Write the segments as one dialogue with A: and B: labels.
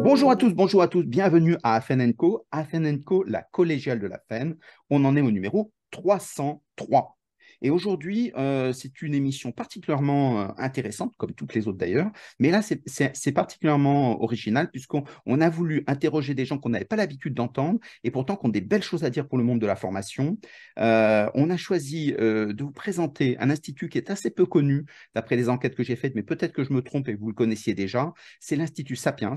A: Bonjour à tous, bonjour à tous, bienvenue à Afen Co. la collégiale de la FEN. On en est au numéro 303. Et aujourd'hui, euh, c'est une émission particulièrement euh, intéressante, comme toutes les autres d'ailleurs, mais là, c'est particulièrement original puisqu'on a voulu interroger des gens qu'on n'avait pas l'habitude d'entendre et pourtant qui ont des belles choses à dire pour le monde de la formation. Euh, on a choisi de vous présenter un institut qui est assez peu connu d'après les enquêtes que j'ai faites, mais peut-être que je me trompe et que vous le connaissiez déjà. C'est l'Institut Sapiens.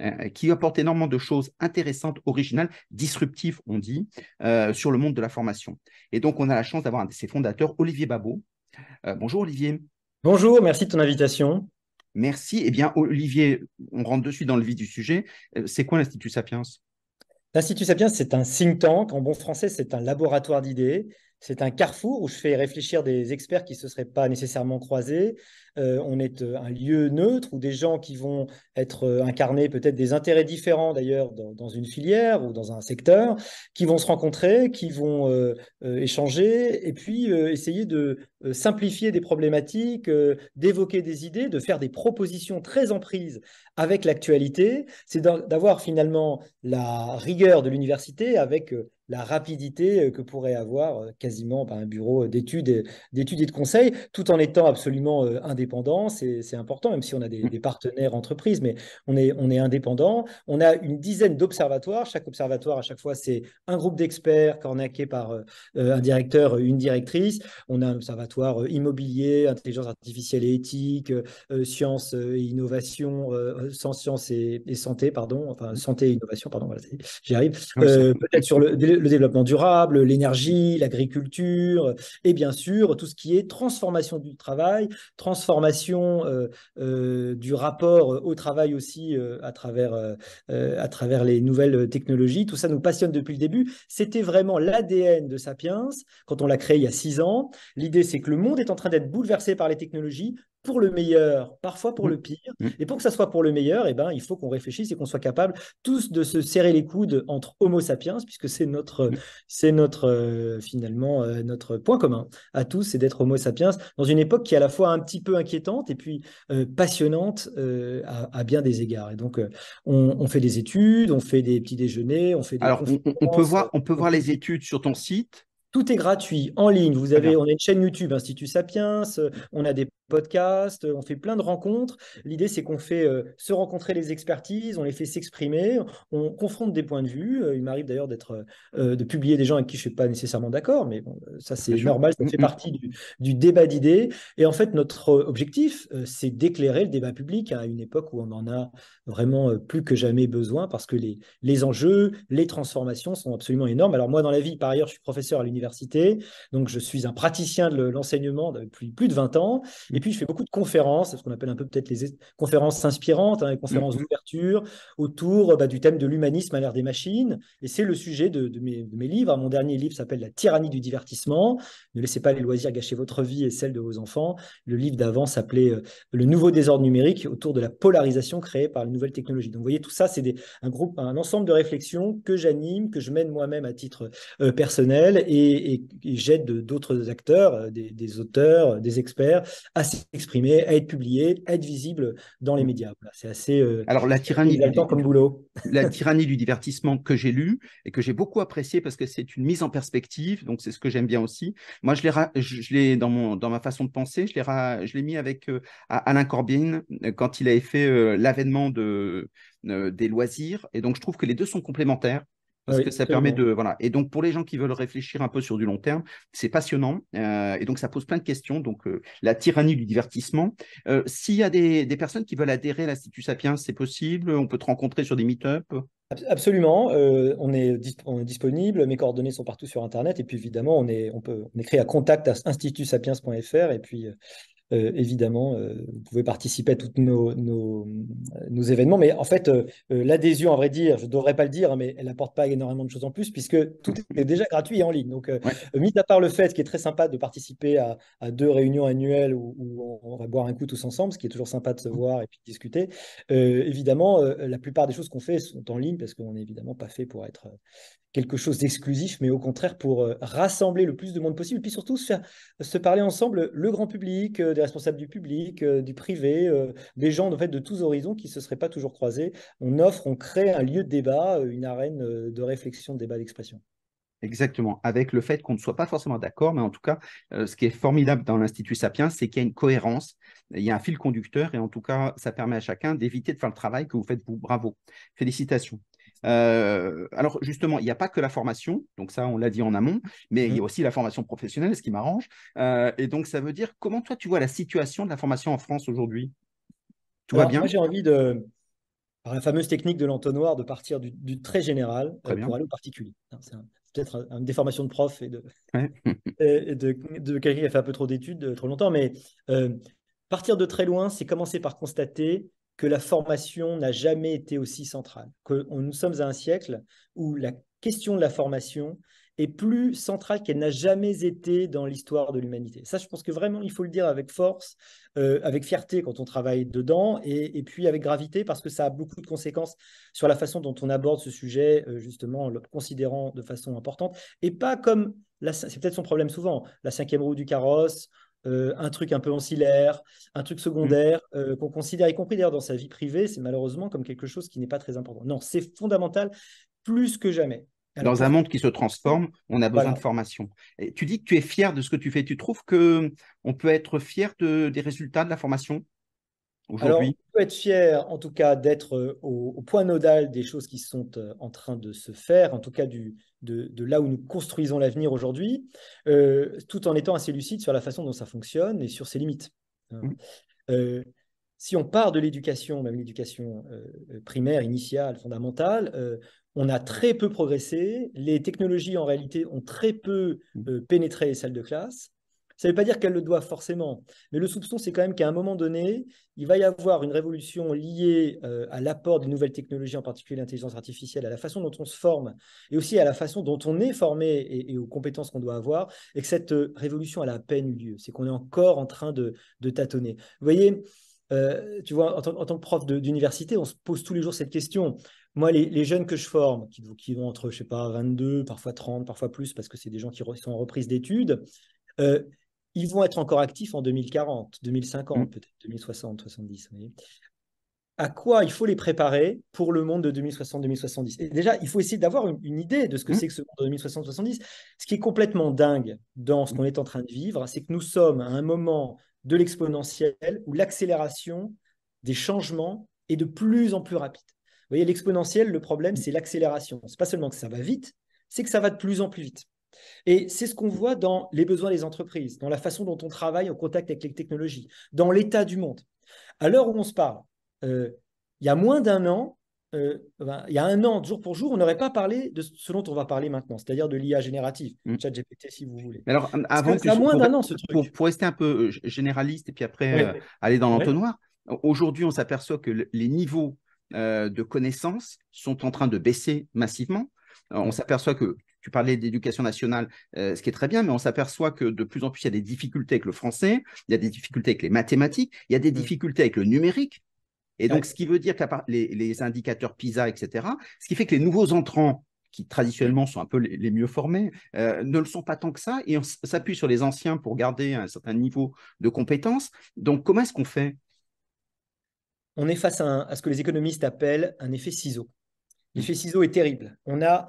A: Euh, qui apporte énormément de choses intéressantes, originales, disruptives, on dit, euh, sur le monde de la formation. Et donc, on a la chance d'avoir un de ses fondateurs, Olivier Babot. Euh, bonjour, Olivier. Bonjour, merci de ton invitation. Merci. Eh bien, Olivier, on rentre dessus dans le vif du sujet. C'est quoi l'Institut Sapiens
B: L'Institut Sapiens, c'est un think tank. En bon français, c'est un laboratoire d'idées. C'est un carrefour où je fais réfléchir des experts qui ne se seraient pas nécessairement croisés. Euh, on est euh, un lieu neutre où des gens qui vont être euh, incarnés peut-être des intérêts différents d'ailleurs dans, une filière ou dans un secteur, qui vont se rencontrer, qui vont échanger et puis essayer de simplifier des problématiques, d'évoquer des idées, de faire des propositions très en prise avec l'actualité. C'est d'avoir finalement la rigueur de l'université avec la rapidité euh, que pourrait avoir euh, quasiment bah, un bureau d'études et, d'études et de conseils, tout en étant absolument euh, indépendant. C'est, important, même si on a mmh. des, partenaires entreprises, mais on est, on est indépendant. On a une dizaine d'observatoires. Chaque observatoire, à chaque fois, c'est un groupe d'experts cornaqué par un directeur, une directrice. On a un observatoire immobilier, intelligence artificielle et éthique, science et innovation, sans sciences et, santé, pardon, enfin mmh. santé et innovation, pardon, j'y arrive. peut-être sur le, le développement durable, l'énergie, l'agriculture, et bien sûr tout ce qui est transformation du travail, transformation euh, euh, du rapport au travail aussi euh, à, travers, à travers les nouvelles technologies. Tout ça nous passionne depuis le début. C'était vraiment l'ADN de Sapiens quand on l'a créé il y a six ans. L'idée, c'est que le monde est en train d'être bouleversé par les technologies pour le meilleur, parfois pour le mmh. pire. Mmh. Et pour que ça soit pour le meilleur, eh ben, il faut qu'on réfléchisse et qu'on soit capable tous de se serrer les coudes entre Homo sapiens, puisque c'est notre, mmh. notre euh, finalement euh, notre point commun à tous, c'est d'être Homo sapiens dans une époque qui est à la fois un petit peu inquiétante et puis euh, passionnante à, bien des égards. Et donc, on, fait des études, on fait des petits déjeuners, on fait. Des Alors, peut voir, on peut voir les études sur ton site. Tout est gratuit, en ligne. Vous avez, on a une chaîne YouTube, Institut Sapiens, euh, on a des podcasts, euh, on fait plein de rencontres. L'idée, c'est qu'on fait euh, se rencontrer les expertises, on les fait s'exprimer, on confronte des points de vue. Il m'arrive d'ailleurs d'être, de publier des gens avec qui je ne suis pas nécessairement d'accord, mais ça, c'est normal, ça mm, fait mm. partie du, débat d'idées. Et en fait, notre objectif, c'est d'éclairer le débat public à une époque où on en a vraiment plus que jamais besoin parce que les, les enjeux, les transformations sont absolument énormes. Alors, moi, dans la vie, par ailleurs, je suis professeur à l'université donc, je suis un praticien de l'enseignement depuis plus de 20 ans. Et puis, je fais beaucoup de conférences, ce qu'on appelle un peu peut-être les conférences inspirantes, hein, les conférences mmh d'ouverture autour bah, du thème de l'humanisme à l'ère des machines. Et c'est le sujet de, mes, livres. Mon dernier livre s'appelle La tyrannie du divertissement. Ne laissez pas les loisirs gâcher votre vie et celle de vos enfants. Le livre d'avant s'appelait euh, Le nouveau désordre numérique autour de la polarisation créée par les nouvelles technologies. Donc, vous voyez, tout ça, c'est un groupe, un ensemble de réflexions que j'anime, que je mène moi-même à titre euh, personnel et et, et, j'aide d'autres acteurs, euh, des, auteurs, euh, des experts à s'exprimer, à être publiés, à être visibles dans les mm. médias. c'est assez. Euh, Alors la tyrannie du, comme
A: boulot. la tyrannie du divertissement que j'ai lu et que j'ai beaucoup apprécié parce que c'est une mise en perspective, donc c'est ce que j'aime bien aussi. Moi, je l'ai, je dans mon dans ma façon de penser, je l'ai, je l'ai mis avec Alain Corbin quand il avait fait l'avènement de des loisirs. Et donc, je trouve que les deux sont complémentaires. Parce que ça permet de. Voilà. Et donc, pour les gens qui veulent réfléchir un peu sur du long terme, c'est passionnant. Euh, et donc, ça pose plein de questions. Donc, euh, la tyrannie du divertissement. Euh, s'il y a des, personnes qui veulent adhérer à l'Institut Sapiens, c'est possible. On peut te rencontrer sur des meet ups
B: Absolument. on, est disponible. Mes coordonnées sont partout sur Internet. Et puis, évidemment, on est, on peut, on est créé à contact à institutsapiens.fr. Et puis, euh, évidemment, euh, vous pouvez participer à tous nos, euh, nos, événements. Mais en fait, l'adhésion, à vrai dire, je ne devrais pas le dire, hein, mais elle n'apporte pas énormément de choses en plus, puisque tout est déjà gratuit et en ligne. Donc, mis à part le fait qui est très sympa de participer à, deux réunions annuelles où, on va boire un coup tous ensemble, ce qui est toujours sympa de se mm. voir et puis de discuter, évidemment, la plupart des choses qu'on fait sont en ligne, parce qu'on n'est évidemment pas fait pour être quelque chose d'exclusif, mais au contraire pour rassembler le plus de monde possible, puis surtout se, faire, se parler ensemble, le grand public, des responsable responsables du public, euh, du privé, euh, des gens fait, de tous horizons qui ne se seraient pas toujours croisés. On offre, on crée un lieu de débat, euh, une arène de réflexion, de débat, d'expression.
A: Exactement, avec le fait qu'on ne soit pas forcément d'accord, mais en tout cas, ce qui est formidable dans l'Institut Sapiens, c'est qu'il y a une cohérence, il y a un fil conducteur, et en tout cas, ça permet à chacun d'éviter de faire le travail que vous faites vous. Bravo. Félicitations. Euh, alors justement, il n'y a pas que la formation, donc ça on l'a dit en amont, mais il y a mmh. aussi la formation professionnelle, ce qui m'arrange.
B: Euh, et donc ça veut dire, comment toi tu vois la situation de la formation en France aujourd'hui tu vois bien Moi j'ai envie de, par la fameuse technique de l'entonnoir, de partir du, très général euh, pour aller au particulier. Hein, c'est peut-être une déformation de prof et de, de, quelqu'un qui a fait un peu trop d'études trop longtemps, mais partir de très loin, c'est commencer par constater que la formation n'a jamais été aussi centrale, que nous sommes à un siècle où la question de la formation est plus centrale qu'elle n'a jamais été dans l'histoire de l'humanité. Ça, je pense que vraiment, il faut le dire avec force, euh, avec fierté quand on travaille dedans, et, puis avec gravité, parce que ça a beaucoup de conséquences sur la façon dont on aborde ce sujet, euh, justement, en le considérant de façon importante, et pas comme, c'est peut-être son problème souvent, la cinquième roue du carrosse, euh, un truc un peu ancillaire, un truc mmh. secondaire, euh, qu'on considère, y compris d'ailleurs dans sa vie privée, c'est malheureusement comme quelque chose qui n'est pas très important. Non, c'est fondamental plus que jamais. dans un monde
A: qui se transforme, on a besoin de formation. Et tu dis que tu es fier de ce que tu fais. Tu trouves que on peut être fier des résultats de la formation alors, on
B: peut être fier, en tout cas, d'être euh, au, point nodal des choses qui sont euh, en train de se faire, en tout cas de, là où nous construisons l'avenir aujourd'hui, euh, tout en étant assez lucide sur la façon dont ça fonctionne et sur ses limites. Hein. si on part de l'éducation, même l'éducation primaire, initiale, fondamentale, on a très peu progressé. Les technologies, en réalité, ont très peu mmh. pénétré les salles de classe. Ça ne veut pas dire qu'elle le doit forcément, mais le soupçon, c'est quand même qu'à un moment donné, il va y avoir une révolution liée euh, à l'apport des nouvelles technologies, en particulier l'intelligence artificielle, à la façon dont on se forme et aussi à la façon dont on est formé et, aux compétences qu'on doit avoir, et que cette euh, révolution, elle a à peine eu lieu. C'est qu'on est encore en train de, tâtonner. Vous voyez, euh, tu vois, en, tant que prof d'université, on se pose tous les jours cette question. Moi, les, jeunes que je forme, qui, vont entre, je sais pas, 22, parfois 30, parfois plus, parce que c'est des gens qui sont en reprise d'études, ils vont être encore actifs en 2040, 2050, mm. peut-être 2060, 70. À quoi il faut les préparer pour le monde de 2060-2070 déjà, il faut essayer d'avoir une, idée de ce que mm. c'est que ce monde de 2060 2070. Ce qui est complètement dingue dans ce mm. qu'on est en train de vivre, c'est que nous sommes à un moment de l'exponentiel où l'accélération des changements est de plus en plus rapide. Vous voyez, l'exponentiel, le problème, c'est l'accélération. C'est pas seulement que ça va vite, c'est que ça va de plus en plus vite. Et c'est ce qu'on voit dans les besoins des entreprises, dans la façon dont on travaille en contact avec les technologies, dans l'état du monde. À l'heure où on se parle, euh, il y a moins d'un an, euh, il y a un an, jour pour jour, on n'aurait pas parlé de ce dont on va parler maintenant, c'est-à-dire de l'IA générative, mm. chat GPT si vous voulez. alors, avant moins d'un an ce
A: Pour, rester un peu euh, généraliste et puis après aller dans l'entonnoir, aujourd'hui on s'aperçoit que les niveaux de connaissances sont en train de baisser massivement. On s'aperçoit que tu parlais d'éducation nationale, euh, ce qui est très bien, mais on s'aperçoit que de plus en plus, il y a des difficultés avec le français, il y a des difficultés avec les mathématiques, il y a des mm. difficultés avec le numérique. Et donc, ce qui veut dire que les, indicateurs PISA, etc., ce qui fait que les nouveaux entrants qui traditionnellement sont un peu les, mieux formés, euh, ne le sont pas tant que ça, et on s'appuie sur les anciens pour garder un certain niveau de compétence. Donc comment est-ce qu'on fait
B: On est face à, à, ce que les économistes appellent un effet ciseau. Mm. L'effet ciseau est terrible. On a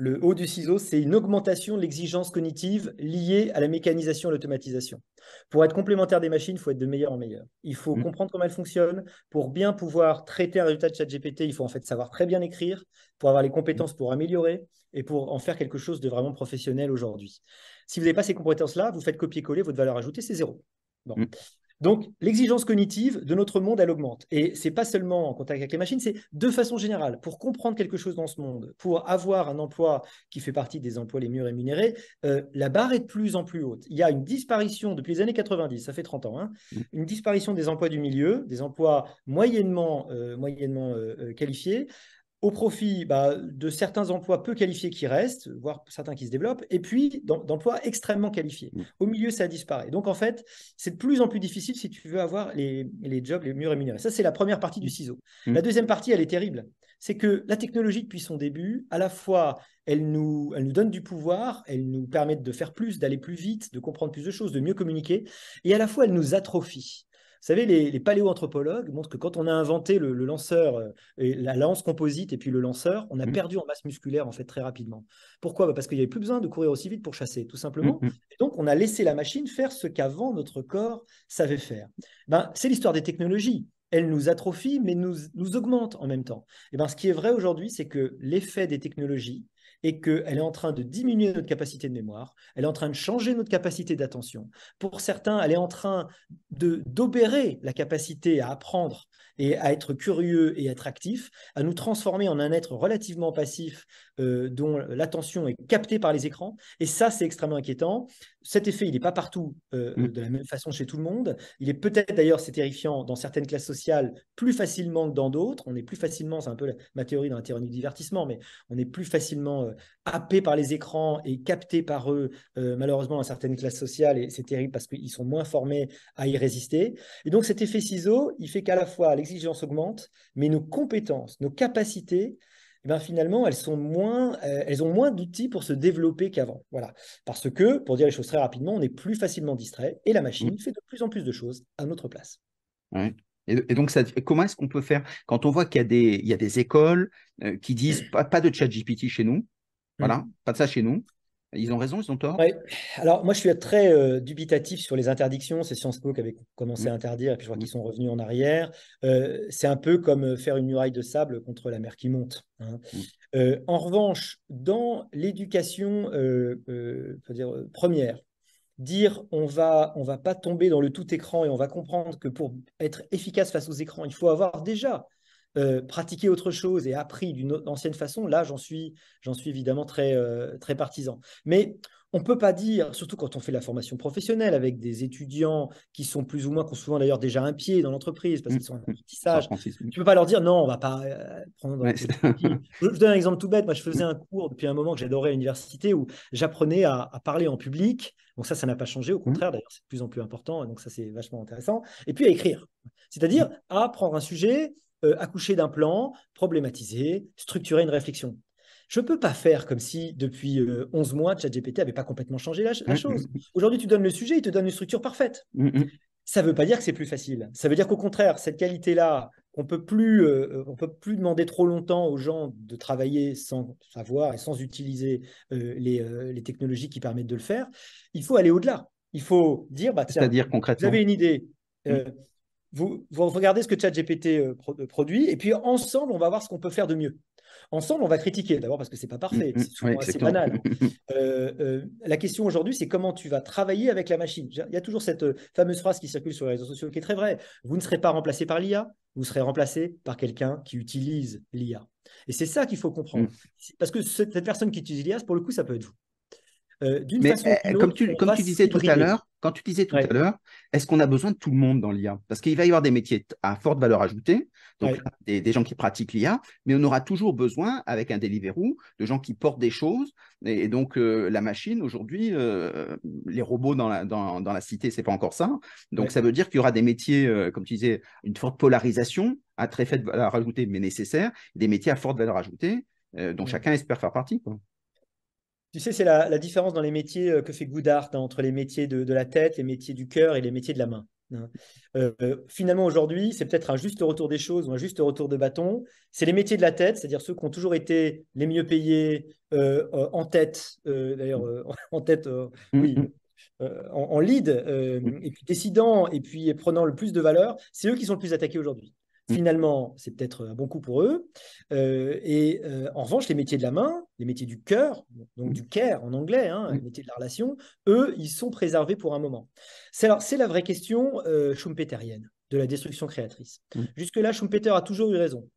B: le haut du ciseau, c'est une augmentation de l'exigence cognitive liée à la mécanisation et l'automatisation. Pour être complémentaire des machines, il faut être de meilleur en meilleur. Il faut mm. comprendre comment elles fonctionnent. Pour bien pouvoir traiter un résultat de chat GPT, il faut en fait savoir très bien écrire, pour avoir les compétences pour améliorer et pour en faire quelque chose de vraiment professionnel aujourd'hui. Si vous n'avez pas ces compétences-là, vous faites copier-coller, votre valeur ajoutée, c'est zéro. Mm. Donc, l'exigence cognitive de notre monde, elle augmente. Et c'est pas seulement en contact avec les machines, c'est de façon générale. Pour comprendre quelque chose dans ce monde, pour avoir un emploi qui fait partie des emplois les mieux rémunérés, euh, la barre est de plus en plus haute. Il y a une disparition depuis les années 90, ça fait 30 ans, hein, mm. une disparition des emplois du milieu, des emplois moyennement, euh, moyennement euh, qualifiés, au profit bah, de certains emplois peu qualifiés qui restent, voire certains qui se développent, et puis d'emplois extrêmement qualifiés. Mmh. Au milieu, ça disparaît. Donc en fait, c'est de plus en plus difficile si tu veux avoir les, les jobs les mieux rémunérés. Ça, c'est la première partie du mmh. ciseau. Mmh. La deuxième partie, elle est terrible. C'est que la technologie, depuis son début, à la fois, elle nous, elle nous donne du pouvoir, elle nous permet de faire plus, d'aller plus vite, de comprendre plus de choses, de mieux communiquer, et à la fois, elle nous atrophie savez, les, les paléoanthropologues montrent que quand on a inventé le, lanceur, euh, et la lance composite et puis le lanceur, on a mmh. perdu en masse musculaire en fait très rapidement. Pourquoi bah, Parce qu'il n'y avait plus besoin de courir aussi vite pour chasser, tout simplement. Mmh, mmh. Et donc, on a laissé la machine faire ce qu'avant notre corps savait faire. Ben, c'est l'histoire des technologies Elles nous atrophient, mais nous, nous augmentent en même temps. Et ben, ce qui est vrai aujourd'hui, c'est que l'effet des technologies, et qu'elle est en train de diminuer notre capacité de mémoire, elle est en train de changer notre capacité d'attention. Pour certains, elle est en train de d'obérer la capacité à apprendre et à être curieux et être actif, à nous transformer en un être relativement passif euh, dont l'attention est captée par les écrans. Et ça, c'est extrêmement inquiétant. Cet effet, il n'est pas partout euh, mmh. de la même façon chez tout le monde. Il est peut-être d'ailleurs, c'est terrifiant, dans certaines classes sociales, plus facilement que dans d'autres. On est plus facilement, c'est un peu la, ma théorie dans la théorie du divertissement, mais on est plus facilement euh, happé par les écrans et capté par eux, euh, malheureusement, dans certaines classes sociales. Et c'est terrible parce qu'ils sont moins formés à y résister. Et donc cet effet ciseau, il fait qu'à la fois l'exigence augmente, mais nos compétences, nos capacités, eh ben, finalement, elles, sont moins, euh, elles ont moins d'outils pour se développer qu'avant. Voilà. Parce que, pour dire les choses très rapidement, on est plus facilement distrait et la machine mmh. fait de plus en plus de choses à notre place.
A: Et, donc, comment est-ce qu'on peut faire quand on voit qu'il y a des, écoles euh, qui disent mmh. pas, de chat GPT chez nous,
B: mmh. voilà,
A: pas de ça chez nous.
B: Ils ont raison, ils ont tort Alors, moi, je suis très euh, dubitatif sur les interdictions. C'est Sciences Po qui avait commencé mmh. à interdire, et puis je vois mmh. qu'ils sont revenus en arrière. Euh, c'est un peu comme euh, faire une muraille de sable contre la mer qui monte. Hein. Mmh. en revanche, dans l'éducation dire, première, dire on va on va pas tomber dans le tout écran et on va comprendre que pour être efficace face aux écrans, il faut avoir déjà euh, pratiquer autre chose et appris d'une ancienne façon, là, j'en suis, j'en suis évidemment très, euh, très partisan. Mais on ne peut pas dire, surtout quand on fait la formation professionnelle avec des étudiants qui sont plus ou moins, qui ont souvent d'ailleurs déjà un pied dans l'entreprise parce mmh. qu'ils sont en mmh. apprentissage, tu ne peux pas leur dire non, on ne va pas euh, prendre. je, vous donne un exemple tout bête. Moi, je faisais un cours depuis un moment que j'adorais à l'université où j'apprenais à, à, parler en public. Donc, ça, ça n'a pas changé. Au mmh. contraire, d'ailleurs, c'est de plus en plus important. Donc, ça, c'est vachement intéressant. Et puis, à écrire. C'est-à-dire à prendre un sujet, euh, accoucher d'un plan, problématiser, structurer une réflexion. Je ne peux pas faire comme si depuis 11 euh, mois, ChatGPT n'avait pas complètement changé la, mm, mm. chose. Aujourd'hui, tu donnes le sujet, il te donne une structure parfaite. Mm, Ça ne veut pas dire que c'est plus facile. Ça veut dire qu'au contraire, cette qualité-là, on peut plus, euh, on peut plus demander trop longtemps aux gens de travailler sans savoir et sans utiliser les, technologies qui permettent de le faire. Il faut aller au-delà. Il faut dire, bah, c'est-à-dire concrètement, vous avez une idée vous, regardez ce que ChatGPT euh, euh, produit, et puis ensemble, on va voir ce qu'on peut faire de mieux. Ensemble, on va critiquer d'abord parce que c'est pas mm, parfait, mm, c'est banal. Euh, la question aujourd'hui, c'est comment tu vas travailler avec la machine. Il y a toujours cette fameuse phrase qui circule sur les réseaux sociaux qui est très vraie. Vous ne serez pas remplacé par l'IA, vous serez remplacé par quelqu'un qui utilise l'IA. Et c'est ça qu'il faut comprendre. Mm. Parce que cette personne qui utilise l'IA, pour le coup, ça peut être vous. Mais eh, comme tu, comme tu disais tout à l'heure,
A: quand tu disais tout à l'heure, est-ce qu'on a besoin de tout le monde dans l'IA Parce qu'il va y avoir des métiers à forte valeur ajoutée, donc des, gens qui pratiquent l'IA, mais on aura toujours besoin, avec un Deliveroo, de gens qui portent des choses. Et, donc, euh, la machine, aujourd'hui, euh, les robots dans la, dans, dans la cité, c'est pas encore ça. Donc, ça veut dire qu'il y aura des métiers, euh, comme tu disais, une forte polarisation à très faible valeur ajoutée, mais nécessaire, des métiers à forte valeur ajoutée, dont chacun espère faire partie.
B: Tu sais, c'est la, différence dans les métiers euh, que fait Goudard hein, entre les métiers de, la tête, les métiers du cœur et les métiers de la main. Hein. Euh, euh, finalement, aujourd'hui, c'est peut-être un juste retour des choses ou un juste retour de bâton. C'est les métiers de la tête, c'est-à-dire ceux qui ont toujours été les mieux payés en tête, d'ailleurs, en tête, oui, en, lead, et puis décidant, et puis prenant le plus de valeur, c'est eux qui sont le plus attaqués aujourd'hui. Mm. Finalement, c'est peut-être un bon coup pour eux. Euh, et euh, en revanche, les métiers de la main, les métiers du cœur, donc du care en anglais, les hein, mm. métiers de la relation, eux, ils sont préservés pour un moment. C'est alors c'est la vraie question euh, schumpeterienne de la destruction créatrice. Mm. Jusque-là, Schumpeter a toujours eu raison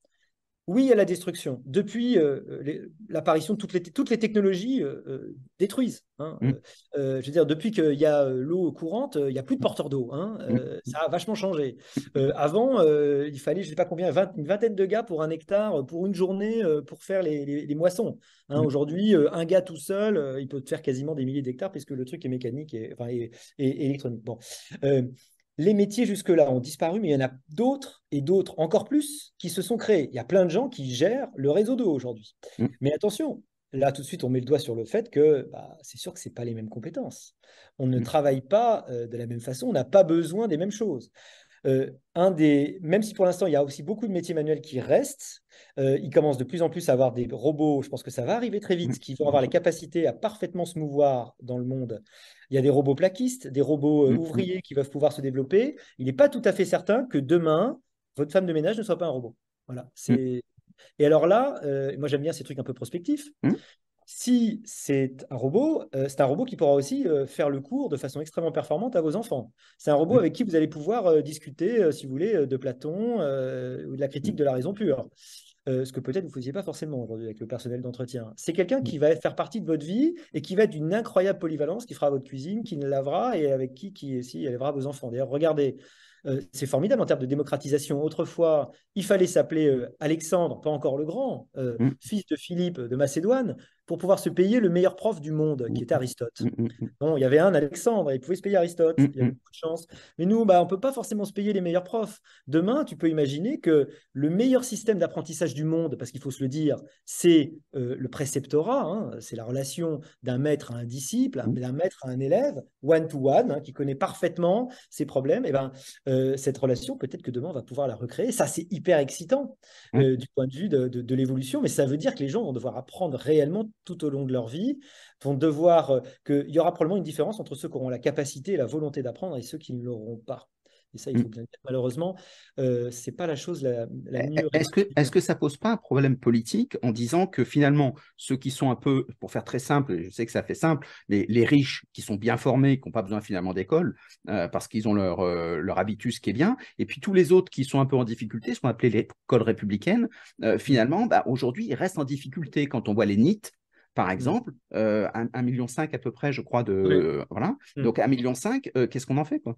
B: oui, il y a la destruction. Depuis euh, euh, l'apparition de toutes les, toutes les technologies euh, détruisent. Hein, mmh. je veux dire, depuis qu'il y a l'eau courante, il n'y a plus de mmh. porteurs d'eau. Hein, mmh. ça a vachement changé. avant, il fallait, je ne sais pas combien, une vingtaine de gars pour un hectare, pour une journée, pour faire les, moissons. Hein. Aujourd'hui, un gars tout seul, il peut faire quasiment des milliers d'hectares puisque le truc est mécanique et, électronique. Bon les métiers jusque-là ont disparu, mais il y en a d'autres et d'autres encore plus qui se sont créés. Il y a plein de gens qui gèrent le réseau d'eau aujourd'hui. Mm. Mais attention, là tout de suite, on met le doigt sur le fait que bah, c'est sûr que ce pas les mêmes compétences. On ne mm. travaille pas euh, de la même façon, on n'a pas besoin des mêmes choses. Euh, un des, même si pour l'instant il y a aussi beaucoup de métiers manuels qui restent, euh, il commence de plus en plus à avoir des robots. Je pense que ça va arriver très vite, qui vont avoir les capacités à parfaitement se mouvoir dans le monde. Il y a des robots plaquistes, des robots euh, mm-hmm. ouvriers qui peuvent pouvoir se développer. Il n'est pas tout à fait certain que demain votre femme de ménage ne soit pas un robot. Voilà, mm. Et alors là, moi j'aime bien ces trucs un peu prospectifs. Mm si c'est un robot, euh, c'est un robot qui pourra aussi euh, faire le cours de façon extrêmement performante à vos enfants. C'est un robot avec qui vous allez pouvoir euh, discuter, si vous voulez, de Platon ou de la critique de la raison pure. ce que peut-être vous ne faisiez pas forcément aujourd'hui avec le personnel d'entretien. C'est quelqu'un qui va faire partie de votre vie et qui va être d'une incroyable polyvalence, qui fera votre cuisine, qui ne lavera et avec qui, qui elle élèvera vos enfants. D'ailleurs, regardez, c'est formidable en termes de démocratisation. Autrefois, il fallait s'appeler Alexandre, pas encore le grand, fils de Philippe de Macédoine pour pouvoir se payer le meilleur prof du monde, qui est Aristote. Mmh, mmh, mmh. Bon, il y avait un Alexandre, il pouvait se payer Aristote, il y avait beaucoup de chance. Mais nous, bah, on ne peut pas forcément se payer les meilleurs profs. Demain, tu peux imaginer que le meilleur système d'apprentissage du monde, parce qu'il faut se le dire, c'est euh, le préceptorat, hein, c'est la relation d'un maître à un disciple, d'un maître à un élève, one-to-one, hein, qui connaît parfaitement ses problèmes. Et eh ben, euh, cette relation, peut-être que demain, on va pouvoir la recréer. Ça, c'est hyper excitant euh, du point de vue de l'évolution, mais ça veut dire que les gens vont devoir apprendre réellement tout au long de leur vie, vont devoir euh, qu'il y aura probablement une différence entre ceux qui auront la capacité et la volonté d'apprendre et ceux qui ne l'auront pas. Et ça, il faut mmh. bien dire, malheureusement, euh, ce n'est pas la chose la, eh, mieux. Est-ce que,
A: est que ça pose pas un problème politique en disant que finalement, ceux qui sont un peu, pour faire très simple, je sais que ça fait simple, les, riches qui sont bien formés, qui n'ont pas besoin finalement d'école, euh, parce qu'ils ont leur, euh, leur habitus qui est bien, et puis tous les autres qui sont un peu en difficulté, ce qu'on appelait l'école républicaine, finalement, bah, aujourd'hui, ils restent en difficulté. Quand on voit les NIT, par mmh exemple, euh, 1,5 million à peu près, je crois, de. Euh, voilà. Mmh. Donc 1,5 million, euh, qu'est-ce qu'on en fait quoi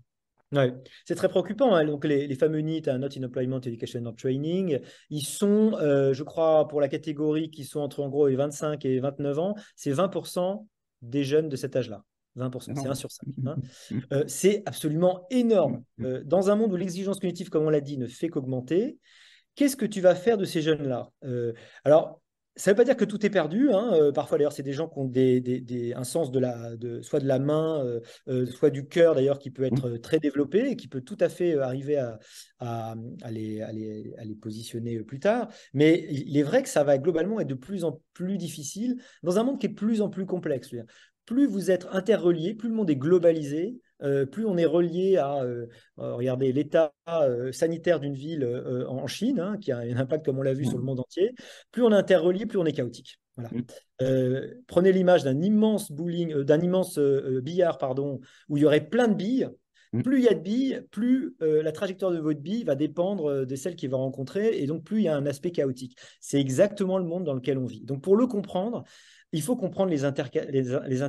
B: Ouais. C'est très préoccupant. Hein. Donc, les, les fameux NEET, hein, Not in Employment Education and Training, ils sont, euh, je crois, pour la catégorie qui sont entre en gros et 25 et 29 ans, c'est 20% des jeunes de cet âge-là. 20%, c'est 1 sur 5. Hein. Mmh. c'est absolument énorme. dans un monde où l'exigence cognitive, comme on l'a dit, ne fait qu'augmenter, qu'est-ce que tu vas faire de ces jeunes-là Alors, ça ne veut pas dire que tout est perdu. Hein, euh, parfois, d'ailleurs, c'est des gens qui ont des, un sens de la, de, soit de la main, euh, euh, soit du cœur, d'ailleurs, qui peut mmh. être très développé et qui peut tout à fait arriver à, à, les, positionner plus tard. Mais il est vrai que ça va globalement être de plus en plus difficile dans un monde qui est de plus en plus complexe. Plus vous êtes interrelié, plus le monde est globalisé, euh, plus on est relié à, euh, euh, regardez, l'état sanitaire d'une ville en Chine, hein, qui a un impact, comme on l'a vu, sur mmh. le monde entier, plus on est interrelié, plus on est chaotique. Voilà. Mmh. prenez l'image d'un immense bowling, d'un immense billard, pardon, où il y aurait plein de billes. Mmh. Plus il y a de billes, plus la trajectoire de votre bille va dépendre de celle qu'il va rencontrer, et donc plus il y a un aspect chaotique. C'est exactement le monde dans lequel on vit. Donc pour le comprendre, il faut comprendre les, interactions, les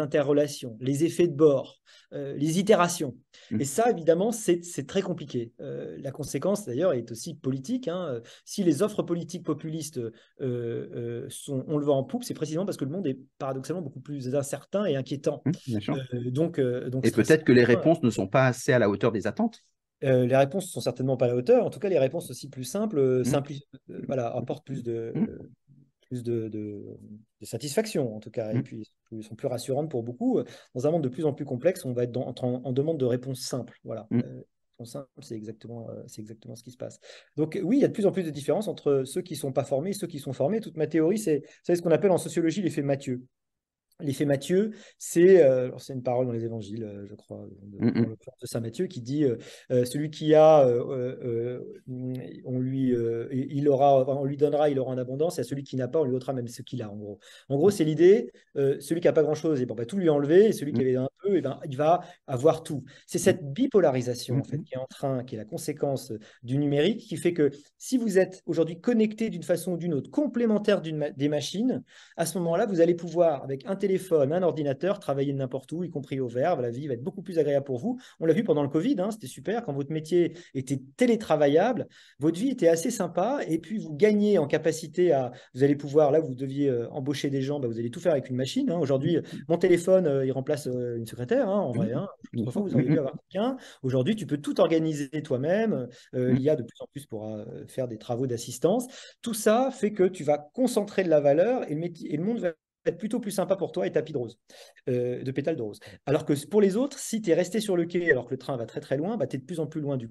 B: interrelations, les effets de bord, euh, les itérations. Mmh. Et ça, évidemment, c'est très compliqué. Euh, la conséquence, d'ailleurs, est aussi politique. Hein. Si les offres politiques populistes, euh, sont, on le voit en poupe, c'est précisément parce que le monde est paradoxalement beaucoup plus incertain et inquiétant. Mmh, donc, et peut-être
A: que les réponses ne sont pas assez à la hauteur des attentes.
B: les réponses sont certainement pas à la hauteur. En tout cas, les réponses aussi plus simples, mmh. voilà, apportent plus de, plus de, satisfaction, en tout cas, et mm. puis ils sont plus rassurantes pour beaucoup. Dans un monde de plus en plus complexe, on va être en, demande de réponses simples. Voilà. Mm. Euh, c'est exactement, euh, c'est exactement ce qui se passe. Donc oui, il y a de plus en plus de différences entre ceux qui ne sont pas formés et ceux qui sont formés. Toute ma théorie, c'est, c'est ce qu'on appelle en sociologie l'effet Mathieu. L'effet Matthieu, c'est euh, c'est une parole dans les évangiles, euh, je crois, de, Saint Matthieu, qui dit euh, celui qui a, on lui, il aura, on lui donnera, il aura en abondance, et à celui qui n'a pas, on lui ôtera même ce qu'il a. En gros, en gros, c'est l'idée. celui qui n'a pas grand chose, et ben, tout lui enlever, et celui mm. qui avait un peu, et ben, il va avoir tout. C'est mm. cette bipolarisation qui est en train, qui est la conséquence du numérique, qui fait que si vous êtes aujourd'hui connecté d'une façon ou d'une autre, complémentaire des machines, à ce moment-là, vous allez pouvoir avec intelligence téléphone, un ordinateur, travailler n'importe où, y compris au verbe. La vie va être beaucoup plus agréable pour vous. On l'a vu pendant le Covid, hein, c'était super. Quand votre métier était télétravaillable, votre vie était assez sympa. Et puis, vous gagnez en capacité à. Vous allez pouvoir, là, vous deviez euh, embaucher des gens, bah, vous allez tout faire avec une machine. Hein. Aujourd'hui, mon téléphone, euh, il remplace euh, une secrétaire, hein, en vrai. Autrefois, vous auriez pu avoir quelqu'un. Aujourd'hui, tu peux tout organiser toi-même. Mm. il y a de plus en plus pour faire des travaux d'assistance. Tout ça fait que tu vas concentrer de la valeur et le, et le monde va être plutôt plus sympa pour toi et tapis de rose, euh, de pétales de rose. Alors que pour les autres, si tu es resté sur le quai alors que le train va très très loin, bah, tu es de plus en plus loin du,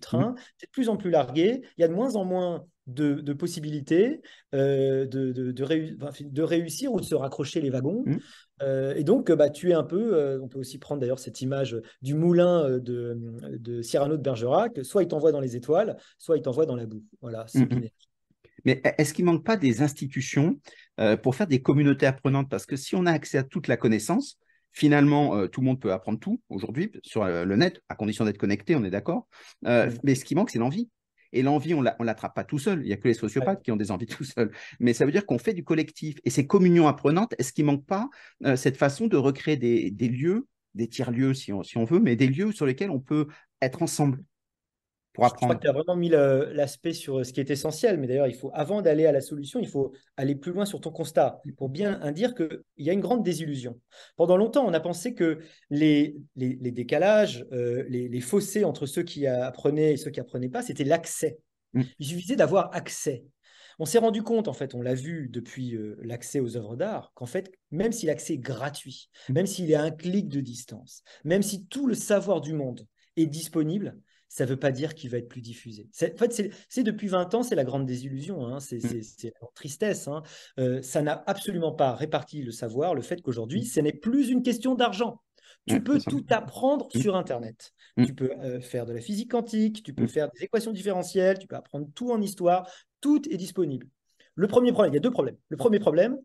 B: train, mmh. tu es de plus en plus largué, il y a de moins en moins de, possibilités euh, de, réussir ou de se raccrocher les wagons. Mmh. Euh, et donc, bah, tu es un peu, on peut aussi prendre d'ailleurs cette image du moulin de, Cyrano de Bergerac, soit il t'envoie dans les étoiles, soit il t'envoie dans la boue. Voilà, c'est mmh,
A: mais e-, est-ce qu'il ne manque pas des institutions euh, pour faire des communautés apprenantes Parce que si on a accès à toute la connaissance, finalement, euh, tout le monde peut apprendre tout aujourd'hui sur euh, le net, à condition d'être connecté, on est d'accord. Mais ce qui manque, c'est l'envie. Et l'envie, on ne l'attrape pas tout seul. Il n'y a que les sociopathes qui ont des envies tout seuls. Mais ça veut dire qu'on fait du collectif. Et ces communions apprenantes, est-ce qu'il ne manque pas cette façon de recréer des, lieux, des tiers-lieux si on veut, mais des lieux sur lesquels on peut être ensemble je crois que
B: tu as vraiment mis l'aspect sur euh, ce qui est essentiel, mais d'ailleurs, il faut, avant d'aller à la solution, il faut aller plus loin sur ton constat pour bien hein, dire qu'il y a une grande désillusion. Pendant longtemps, on a pensé que les, les, décalages, euh, les, fossés entre ceux qui apprenaient et ceux qui apprenaient pas, c'était l'accès. Mm. Il suffisait d'avoir accès. On s'est rendu compte, en fait, on l'a vu depuis euh, l'accès aux œuvres d'art, qu'en fait, même si l'accès est gratuit, mm. même s'il est à un clic de distance, même si tout le savoir du monde est disponible, ça ne veut pas dire qu'il va être plus diffusé. En fait, c'est depuis 20 ans, c'est la grande désillusion, hein. mmh. c'est la tristesse. Hein. Euh, ça n'a absolument pas réparti le savoir, le fait qu'aujourd'hui, mmh. ce n'est plus une question d'argent. Tu peux tout apprendre mmh. sur Internet. Tu peux euh, faire de la physique quantique, tu peux faire des équations différentielles, tu peux apprendre tout en histoire, tout est disponible. Le premier problème, il y a deux problèmes. Le premier problème,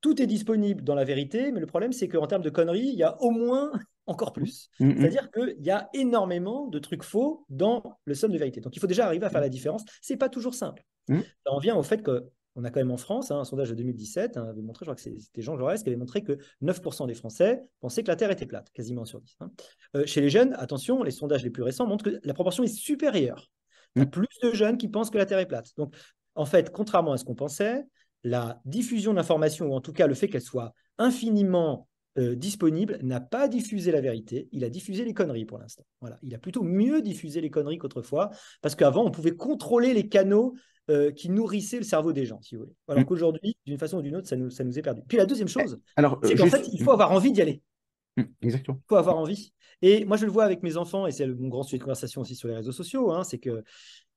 B: tout est disponible dans la vérité, mais le problème, c'est qu'en termes de conneries, il y a au moins encore mm. plus. Mm, mm. C'est-à-dire qu'il y a énormément de trucs faux dans le somme de vérité. Donc il faut déjà arriver à faire la différence. C'est pas toujours simple. on vient au fait qu'on a quand même en France hein, un sondage de 2017 hein, avait montré, je crois que c'était Jean Jaurès qui avait montré que 9% des Français pensaient que la Terre était plate, quasiment sur 10. Hein. Euh, chez les jeunes, attention, les sondages les plus récents montrent que la proportion est supérieure. Il y a plus de jeunes qui pensent que la Terre est plate. Donc, en fait, contrairement à ce qu'on pensait, la diffusion d'informations, ou en tout cas le fait qu'elle soit infiniment euh, disponible n'a pas diffusé la vérité, il a diffusé les conneries pour l'instant. Voilà, il a plutôt mieux diffusé les conneries qu'autrefois, parce qu'avant, on pouvait contrôler les canaux euh, qui nourrissaient le cerveau des gens, si vous voulez. Alors mm. qu'aujourd'hui, d'une façon ou d'une autre, ça nous, ça nous est perdu. Puis la deuxième eh, chose, c'est qu'en fait, il faut avoir envie d'y aller. Mm, exactement. Il faut avoir envie. Et moi, je le vois avec mes enfants, et c'est mon grand sujet de conversation aussi sur les réseaux sociaux, hein, c'est que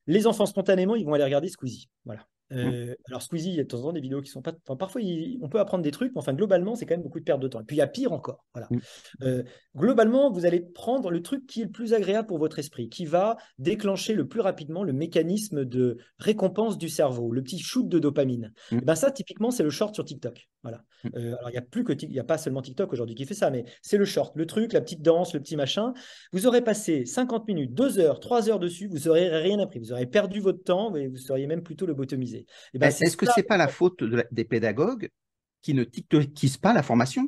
B: les enfants, spontanément, ils vont aller regarder Squeezie. Voilà. Mmh. Euh, alors Squeezie, il y a de temps en temps des vidéos qui sont pas. parfois, on peut apprendre des trucs, mais enfin, globalement, c'est quand même beaucoup de perte de temps. Et puis, il y a pire encore. Voilà. Mmh. Euh, globalement, vous allez prendre le truc qui est le plus agréable pour votre esprit, qui va déclencher le plus rapidement le mécanisme de récompense du cerveau, le petit shoot de dopamine. Mmh. Eh ben ça, typiquement, c'est le short sur TikTok. Voilà. Euh, alors, il n'y a plus que il y a pas seulement TikTok aujourd'hui qui fait ça, mais c'est le short, le truc, la petite danse, le petit machin. Vous aurez passé 50 minutes, 2 heures, 3 heures dessus, vous n'aurez rien appris, vous aurez perdu votre temps vous seriez même plutôt le botomisé. Eh ben, bah, est-ce que ce n'est pas la faute des pédagogues qui
A: ne tiquent pas la formation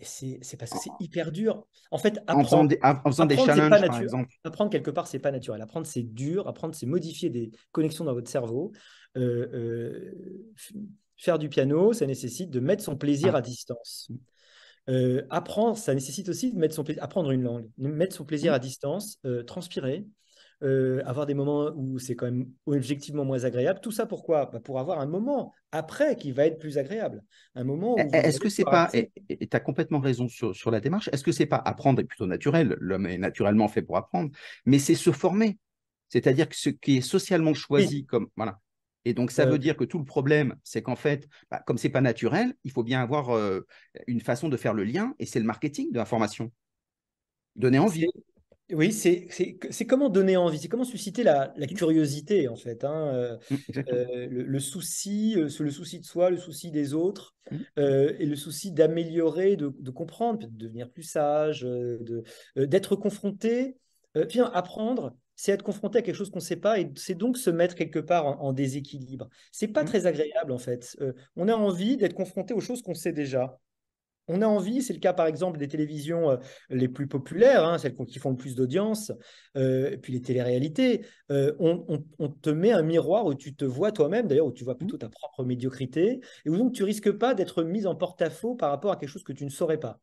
B: c'est parce que c'est hyper dur. En fait, apprendre, des, Apprendre quelque part, c'est pas naturel. Apprendre, c'est dur. Apprendre, c'est modifier des connexions dans votre cerveau. Euh, euh, faire du piano, ça nécessite de mettre son plaisir ah. à distance. Euh, apprendre, ça nécessite aussi de mettre son apprendre une langue, mettre son plaisir mmh. à distance, transpirer, euh, avoir des moments où c'est quand même objectivement moins agréable. Tout ça pourquoi bah, Pour avoir un moment après qui va être plus agréable. Un moment eh, Est-ce que c'est pas,
A: et tu as complètement raison sur, la démarche, est-ce que c'est pas apprendre est plutôt naturel, l'homme est naturellement fait pour apprendre, mais c'est se former. C'est-à-dire que ce qui est socialement choisi comme. Voilà. Et donc, ça euh. veut dire que tout le problème, c'est qu'en fait, bah, comme c'est pas naturel, il faut bien avoir euh, une façon de faire le lien, et c'est le marketing de la formation.
B: Donner envie. Oui, c'est comment donner envie, c'est comment susciter la, mmh. curiosité en fait, hein, mmh, euh, euh, le, souci, euh, le souci de soi, le souci des autres, mmh. et le souci d'améliorer, de, comprendre, de devenir plus sage, d'être confronté. apprendre, c'est être confronté à quelque chose qu'on ne sait pas et c'est donc se mettre quelque part en, déséquilibre. C'est pas très agréable en fait. on a envie d'être confronté aux choses qu'on sait déjà on a envie, c'est le cas par exemple des télévisions euh, les plus populaires, hein, celles qui font le plus d'audience, euh, et puis les téléréalités, euh, on, te met un miroir où tu te vois toi-même, d'ailleurs où tu vois plutôt ta propre médiocrité, et où donc tu risques pas d'être mis en porte-à-faux par rapport à quelque chose que tu ne saurais pas,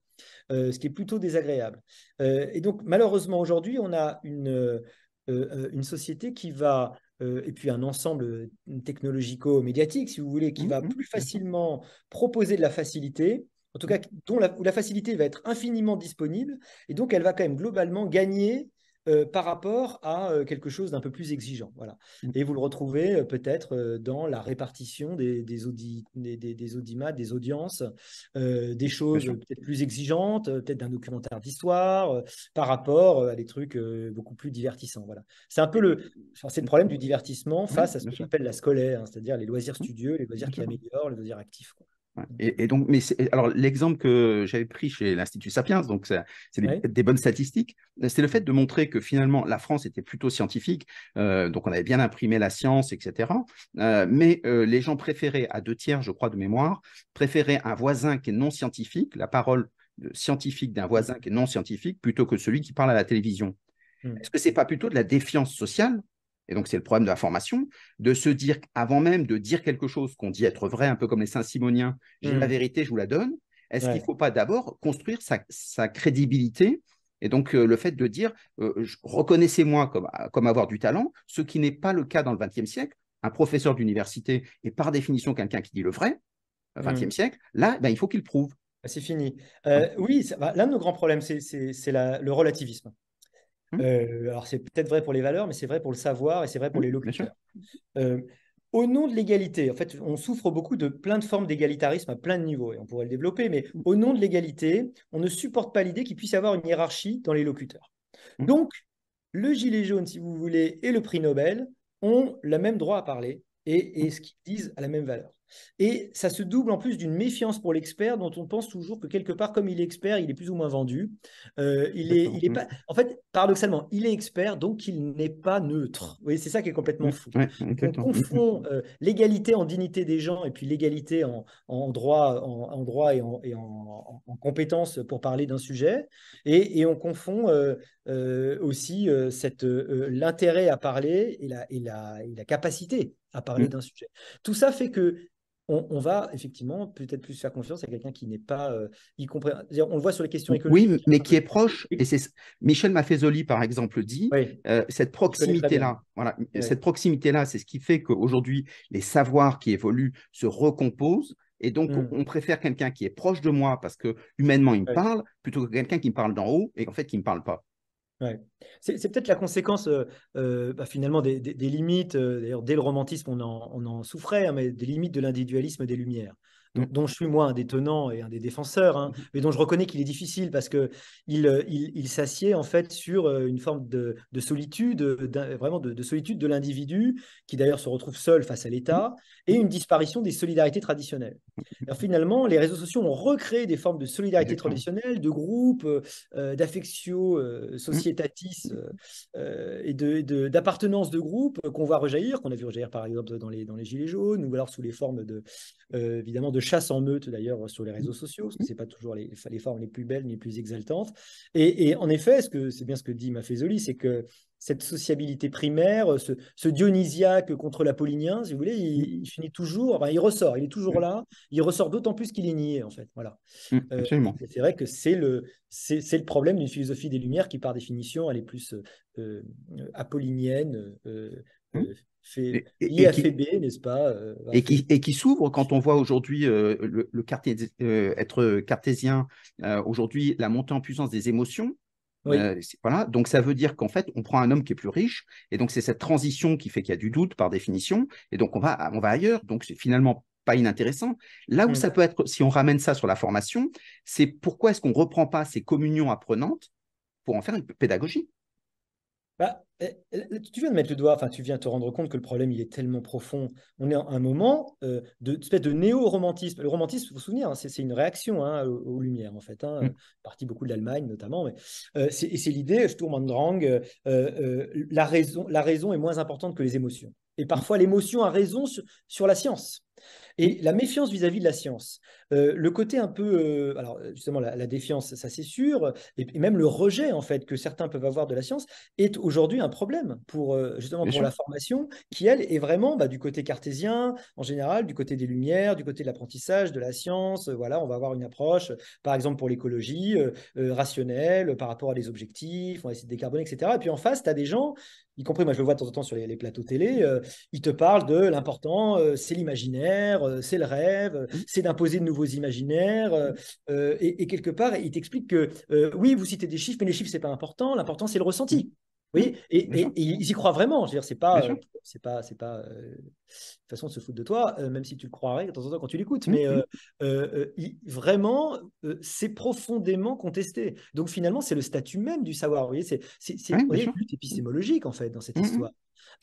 B: ce qui est plutôt désagréable. et donc malheureusement aujourd'hui, on a une, une société qui va et puis un ensemble technologico-médiatique, si vous voulez, qui mmh, va mmh, plus facilement proposer de la facilité en tout cas dont la, facilité va être infiniment disponible, et donc elle va quand même globalement gagner euh, par rapport à euh, quelque chose d'un peu plus exigeant. Voilà. Mm. Et vous le retrouvez euh, peut-être dans la répartition des, des, des, audimats, des audiences, des choses peut-être plus exigeantes, peut-être d'un documentaire d'histoire, par rapport à des trucs beaucoup plus divertissants. Voilà. C'est un peu le, le problème du divertissement face à ce qu'on appelle la scolaire, hein, c'est-à-dire les loisirs mm. studieux, les loisirs qui améliorent, les loisirs actifs. Mmh.
A: Et, donc, mais alors l'exemple que j'avais pris chez l'Institut Sapiens, donc c'est des, bonnes statistiques, c'est le fait de montrer que finalement la France était plutôt scientifique, euh, donc on avait bien imprimé la science, etc. Euh, mais euh, les gens préféraient, à deux tiers, je crois, de mémoire, préféraient un voisin qui est non scientifique, la parole scientifique d'un voisin qui est non scientifique, plutôt que celui qui parle à la télévision. Mmh. Est-ce que c'est pas plutôt de la défiance sociale et donc c'est le problème de la formation, de se dire, avant même de dire quelque chose qu'on dit être vrai, un peu comme les Saint-Simoniens, j'ai la mm. vérité, je vous la donne, est-ce qu'il ne faut pas d'abord construire sa, crédibilité et donc, euh, le fait de dire, euh, reconnaissez-moi comme, avoir du talent, ce qui n'est pas le cas dans le XXe siècle. Un professeur d'université est par définition quelqu'un qui dit le vrai, XXe euh, mm. siècle. Là, ben, il faut qu'il prouve.
B: Ah, c'est fini. oui, l'un de nos grands problèmes, c'est le relativisme. Mmh. Euh, alors c'est peut-être vrai pour les valeurs, mais c'est vrai pour le savoir et c'est vrai pour mmh, les locuteurs. Euh, au nom de l'égalité, en fait, on souffre beaucoup de plein de formes d'égalitarisme à plein de niveaux, et on pourrait le développer, mais mmh. au nom de l'égalité, on ne supporte pas l'idée qu'il puisse y avoir une hiérarchie dans les locuteurs. Donc, le gilet jaune, si vous voulez, et le prix Nobel ont le même droit à parler et, et ce qu'ils disent a la même valeur. Et ça se double en plus d'une méfiance pour l'expert dont on pense toujours que quelque part, comme il est expert, il est plus ou moins vendu. Euh, il, est, il est pas... En fait, paradoxalement, il est expert, donc il n'est pas neutre. Vous voyez, c'est ça qui est complètement mmh. fou. on
A: mmh, mmh. confond
B: euh, l'égalité en dignité des gens et puis l'égalité en, en, droit, en, droit et en, compétence en, pour parler d'un sujet. Et, et, on confond euh, aussi cette l'intérêt à parler et la, et la, capacité à parler d'un sujet. Tout ça fait que on, va effectivement peut-être plus faire confiance à quelqu'un qui n'est pas. Euh, y on le voit sur les questions écologiques. Oui,
A: mais hein, qui est proche. Et c'est Michel Maffezoli, par exemple, dit euh, cette proximité-là. Voilà, cette proximité-là, c'est ce qui fait qu'aujourd'hui les savoirs qui évoluent se recomposent. Et donc, hmm. on préfère quelqu'un qui est proche de moi parce que humainement, il me parle, plutôt que quelqu'un qui me parle d'en haut et en fait, qui ne me parle pas.
B: C'est, peut-être la conséquence euh, euh, bah, finalement des, limites, euh, d'ailleurs dès le romantisme on en, souffrait, hein, mais des limites de l'individualisme des Lumières dont, je suis moi un des tenants et un des défenseurs, hein, mmh mais dont je reconnais qu'il est difficile parce que il, euh, il, s'assied en fait sur euh, une forme de, solitude, euh, vraiment de, solitude de l'individu qui d'ailleurs se retrouve seul face à l'État et une disparition des solidarités traditionnelles. Mmh alors finalement, les réseaux sociaux ont recréé des formes de solidarité traditionnelle, de groupes, d'affectio mmh. et d'appartenance de, d'appartenance de groupes qu'on voit rejaillir, qu'on a vu rejaillir par exemple dans les, dans les Gilets jaunes ou alors sous les formes de, évidemment de chasse en meute d'ailleurs sur les mmh. réseaux sociaux, ce n'est mmh. pas toujours les, formes les plus belles, les plus exaltantes. Et, en effet, c'est bien ce que dit Mafézoli, c'est que cette sociabilité primaire, ce, dionysiaque contre l'apollinien, si vous voulez, il, mmh. finit toujours, il ressort, il est toujours là, il ressort d'autant plus qu'il est nié, en fait. Voilà. Euh, c'est vrai que c'est le, c'est, le problème d'une philosophie des Lumières qui, par définition, elle est plus euh, euh, apollinienne, fait et, qui, n'est-ce pas euh, et, qui,
A: et qui s'ouvre quand on voit aujourd'hui euh, le, euh, être cartésien, aujourd'hui la montée en puissance des émotions. voilà. Donc ça veut dire qu'en fait, on prend un homme qui est plus riche, et donc c'est cette transition qui fait qu'il y a du doute par définition, et donc on va, on va ailleurs. Donc c'est finalement pas inintéressant. Là où mm. ça peut être, si on ramène ça sur la formation, c'est pourquoi est-ce qu'on ne reprend pas ces communions apprenantes pour en faire une pédagogie
B: bah, eh, eh, tu viens de mettre le doigt, enfin, tu viens de te rendre compte que le problème, il est tellement profond. On est à un moment euh, de espèce de néo-romantisme. Le romantisme, vous vous souvenez, hein, c'est une réaction hein, aux, Lumières, en fait, hein, mm. partie beaucoup de l'Allemagne notamment. Mais, euh, et c'est l'idée, je tourne euh, la, raison, la raison est moins importante que les émotions. Et parfois, l'émotion a raison sur la science. Et la méfiance vis-à-vis de la science, euh, le côté un peu, euh, alors euh, justement la, défiance, ça c'est sûr, et, même le rejet en fait que certains peuvent avoir de la science est aujourd'hui un problème pour justement pour la formation qui elle est vraiment bah, du côté cartésien en général, du côté des lumières, du côté de l'apprentissage, de la science. voilà, on va avoir une approche, par exemple pour l'écologie, rationnelle par rapport à des objectifs, on va essayer de décarboner, etc. Et puis en face, tu as des gens y compris moi je le vois de temps en temps sur les plateaux télé, ils te parlent de l'important, c'est l'imaginaire, euh, c'est le rêve, euh, mmh. c'est d'imposer de nouveaux imaginaires. Euh, et, quelque part, il t'explique que oui, vous citez des chiffres, mais les chiffres, c'est pas important. L'important, c'est le ressenti. Mmh. Oui, et, et, ils y croient vraiment. Je veux dire, c'est pas, c'est pas, c'est pas façon de se foutre de toi, même si tu le croirais de temps en temps quand tu l'écoutes. Mmh. Mais vraiment, c'est profondément contesté. Donc finalement, c'est le statut même du savoir. voyez, c'est, c'est, oui, épistémologique en fait dans cette histoire.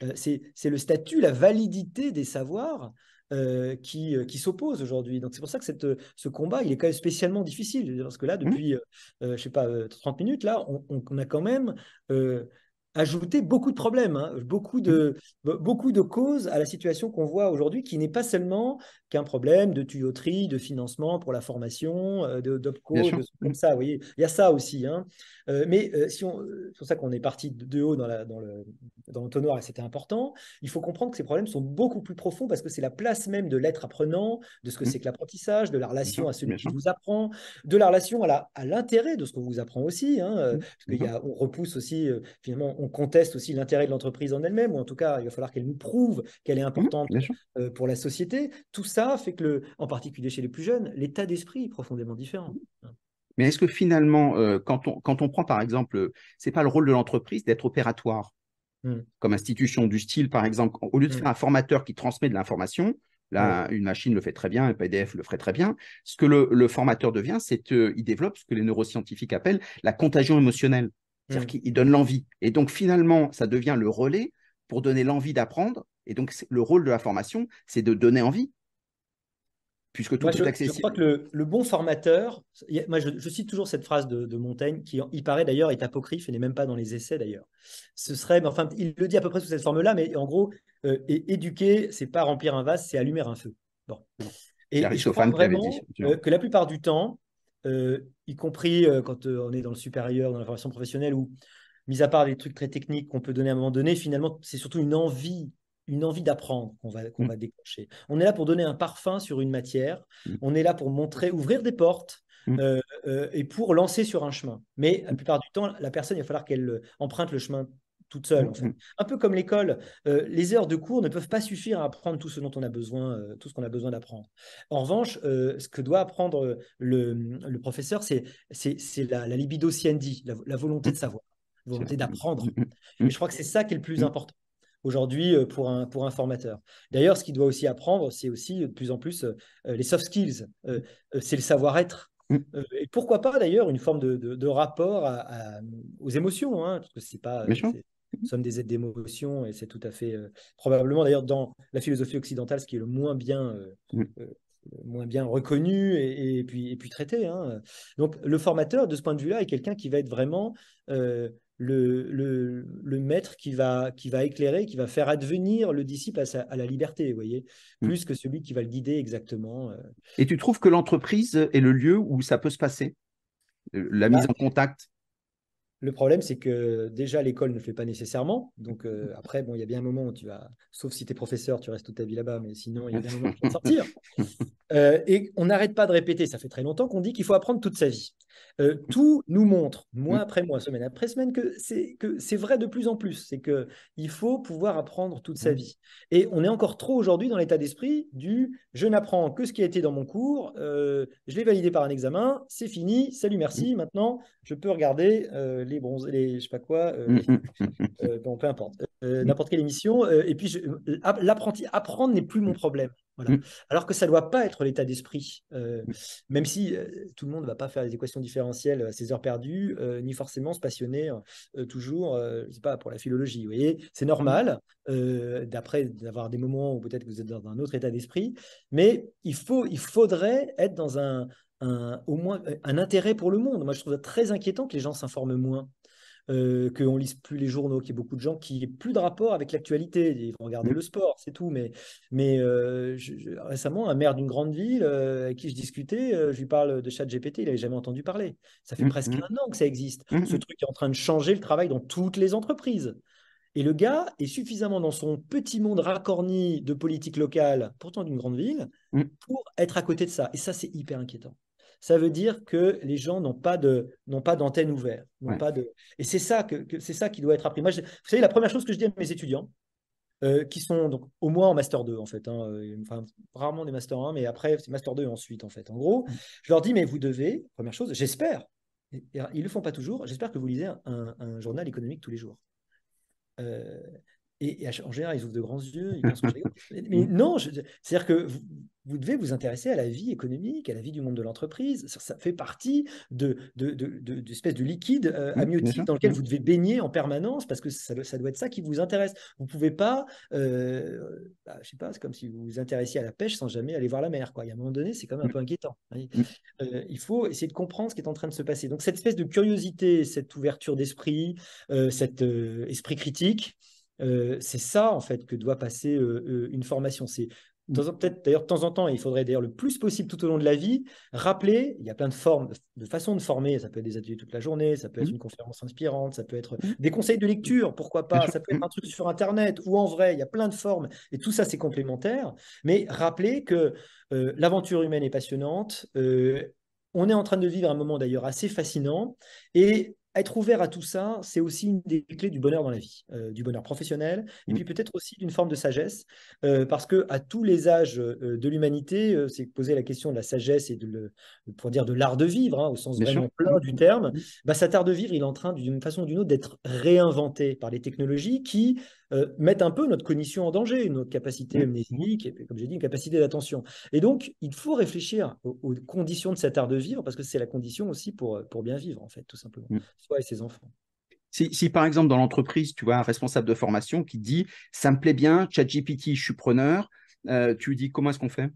B: histoire. c'est, le statut, la validité des savoirs euh, qui, euh, qui s'opposent aujourd'hui. Donc c'est pour ça que ce combat, il est quand même spécialement difficile, parce que là, mmh. depuis, euh, je sais pas, 30 minutes, là, on, a quand même ajouté beaucoup de problèmes, hein. beaucoup, mmh. de, beaucoup de causes à la situation qu'on voit aujourd'hui, qui n'est pas seulement qu'un problème de tuyauterie, de financement pour la formation, euh, de d'opco, comme ça. Vous voyez, il y a ça aussi. Hein. Euh, mais euh, si c'est pour ça qu'on est parti de haut dans, la, dans, le, dans et c'était important. Il faut comprendre que ces problèmes sont beaucoup plus profonds parce que c'est la place même de l'être apprenant, de ce que mmh. c'est que l'apprentissage, de la relation à celui qui vous apprend, de la relation à, à l'intérêt de ce qu'on vous apprend aussi. Hein, mmh. parce qu'il mmh on repousse aussi, finalement, on conteste aussi l'intérêt de l'entreprise en elle-même, ou en tout cas, il va falloir qu'elle nous prouve qu'elle est importante pour la société. Tout ça fait que, le, en particulier chez les plus jeunes, l'état d'esprit est profondément différent.
A: Mais est-ce que finalement, euh, quand, on, quand on prend par exemple, euh, c'est pas le rôle de l'entreprise d'être opératoire hmm. comme institution du style, par exemple, au lieu de hmm. faire un formateur qui transmet de l'information, Là, hmm. une machine le fait très bien, un PDF le ferait très bien. Ce que le, le formateur devient, c'est qu'il développe ce que les neuroscientifiques appellent la contagion émotionnelle. C'est-à-dire qu'il donne l'envie. Et donc finalement, ça devient le relais pour donner l'envie d'apprendre. Et donc le rôle de la formation, c'est de donner envie puisque tout est accessible. Je crois
B: que le, bon formateur, moi je, cite toujours cette phrase de, Montaigne, qui il paraît d'ailleurs est apocryphe et n'est même pas dans les essais d'ailleurs. Ce serait, enfin, il le dit à peu près sous cette forme-là, mais en gros, et euh, éduquer, c'est pas remplir un vase, c'est allumer un feu. Bon.
A: Et, je crois vraiment euh,
B: que la plupart du temps, euh, y compris quand on est dans le supérieur, dans la formation professionnelle, ou mis à part des trucs très techniques qu'on peut donner à un moment donné, finalement, c'est surtout une envie une envie d'apprendre qu'on va, mm. va déclencher. On est là pour donner un parfum sur une matière, mm. on est là pour montrer, ouvrir des portes mm. euh, euh, et pour lancer sur un chemin. Mais la plupart du temps, la personne, il va falloir qu'elle euh, emprunte le chemin toute seule. Un peu comme l'école, les heures de cours ne peuvent pas suffire à apprendre tout ce dont on a besoin, tout ce qu'on a besoin d'apprendre. En revanche, ce que doit apprendre le, professeur, c'est, la, libido la, la volonté de savoir, la volonté d'apprendre. Et je crois que c'est ça qui est le plus important aujourd'hui euh, pour un, pour un formateur. D'ailleurs, ce qu'il doit aussi apprendre, c'est aussi euh, de plus en plus euh, les soft skills, c'est le savoir-être. Mm. Et pourquoi pas d'ailleurs une forme de, de, rapport aux émotions, hein, parce que c'est pas nous sommes des êtres d'émotion et c'est tout à fait probablement d'ailleurs dans la philosophie occidentale ce qui est le moins bien mm. moins bien reconnu et, puis et puis traité hein. donc le formateur de ce point de vue là est quelqu'un qui va être vraiment le, maître qui va, qui va éclairer, qui va faire advenir le disciple à, la liberté, vous voyez, mm. plus que celui qui va le guider exactement. Euh.
A: Et tu trouves que l'entreprise est le lieu où ça peut se passer euh, La bah mise en contact
B: le problème, c'est que déjà, l'école ne le fait pas nécessairement. Donc, euh, après, bon, il y a bien un moment où tu vas, sauf si tu es professeur, tu restes toute ta vie là-bas, mais sinon, il y a bien un moment où tu vas sortir. Euh, et on n'arrête pas de répéter, ça fait très longtemps qu'on dit qu'il faut apprendre toute sa vie. Euh, tout nous montre, mois mm. après mois, semaine après semaine, que c'est vrai de plus en plus. C'est qu'il faut pouvoir apprendre toute sa mm. vie. Et on est encore trop aujourd'hui dans l'état d'esprit du je n'apprends que ce qui a été dans mon cours, je l'ai validé par un examen, c'est fini, salut, merci, mm. maintenant, je peux regarder les bronzés, les je sais pas quoi, euh, mmh, mmh, mmh, euh, peu importe, euh, n'importe quelle émission. et puis, l'apprenti, apprendre n'est plus mon problème. Alors que ça ne doit pas être l'état d'esprit, même si tout le monde ne va pas faire des équations différentielles à ses heures perdues, ni forcément se passionner toujours, je sais pas, pour la philologie. Vous voyez, c'est normal d'après d'avoir des moments où peut-être que vous êtes dans un autre état d'esprit, mais il faut, il faudrait être dans un, un, au moins euh, un intérêt pour le monde. Moi, je trouve ça très inquiétant que les gens s'informent moins. Euh, qu'on ne lise plus les journaux, qu'il y ait beaucoup de gens qui n'aient plus de rapport avec l'actualité. Ils vont regarder mmh. le sport, c'est tout. Mais, mais euh, récemment, un maire d'une grande ville avec qui je discutais, je lui parle de chat GPT, il n'avait jamais entendu parler. Ça fait mmh, presque mmh. un an que ça existe. Ce truc est en train de changer le travail dans toutes les entreprises. Et le gars est suffisamment dans son petit monde racorni de politique locale, pourtant d'une grande ville, pour être à côté de ça. Et ça, c'est hyper inquiétant ça veut dire que les gens n'ont pas de n'ont pas d'antenne ouverte, pas de et c'est ça que, c'est ça qui doit être appris. Moi, vous savez, la première chose que je dis à mes étudiants euh, qui sont donc au moins en master 2 en fait, hein, euh, rarement des master 1, mais après c'est master 2 ensuite en fait. En gros, mm. je leur dis mais vous devez première chose, j'espère, ils le font pas toujours, j'espère que vous lisez un, journal économique tous les jours. Euh, et, en général, ils ouvrent de grands yeux. mais non, c'est-à-dire que vous, devez vous intéresser à la vie économique, à la vie du monde de l'entreprise. Ça, fait partie de, espèce de, liquide euh, amiotique dans lequel mm. vous devez baigner en permanence parce que ça, doit être ça qui vous intéresse. Vous pouvez pas, euh, bah, je sais pas, c'est comme si vous vous intéressiez à la pêche sans jamais aller voir la mer. Quoi. Il y a un moment donné, c'est quand même un mm. peu inquiétant. Mm. Euh, il faut essayer de comprendre ce qui est en train de se passer. Donc cette espèce de curiosité, cette ouverture d'esprit, euh, cet esprit critique, c'est ça, en fait, que doit passer une formation. C'est mmh. peut-être d'ailleurs de temps en temps, et il faudrait d'ailleurs le plus possible tout au long de la vie, rappeler, il y a plein de formes, de façons de former, ça peut être des ateliers toute la journée, ça peut être mmh. une conférence inspirante, ça peut être mmh. des conseils de lecture, pourquoi pas, ça peut être un truc sur Internet ou en vrai, il y a plein de formes, et tout ça c'est complémentaire, mais rappeler que l'aventure humaine est passionnante, on est en train de vivre un moment d'ailleurs assez fascinant, et être ouvert à tout ça, c'est aussi une des clés du bonheur dans la vie, euh, du bonheur professionnel, et puis mmh. peut-être aussi d'une forme de sagesse, euh, parce que à tous les âges euh, de l'humanité, c'est poser la question de la sagesse et de pour dire de l'art de vivre, hein, au sens plein du terme. Mmh. Bah, cet art de vivre, il est en train d'une façon ou d'une autre d'être réinventé par les technologies qui euh, mettent un peu notre cognition en danger, notre capacité mm. amnésique, et comme j'ai dit, une capacité d'attention. Et donc, il faut réfléchir aux, conditions de cet art de vivre, parce que c'est la condition aussi pour, euh, pour bien vivre, en fait, tout simplement, mm. soi et ses enfants.
A: Si, par exemple dans l'entreprise, tu vois un responsable de formation qui dit ⁇ ça me plaît bien, ChatGPT, je suis preneur euh, tu lui dis comment est-ce qu'on fait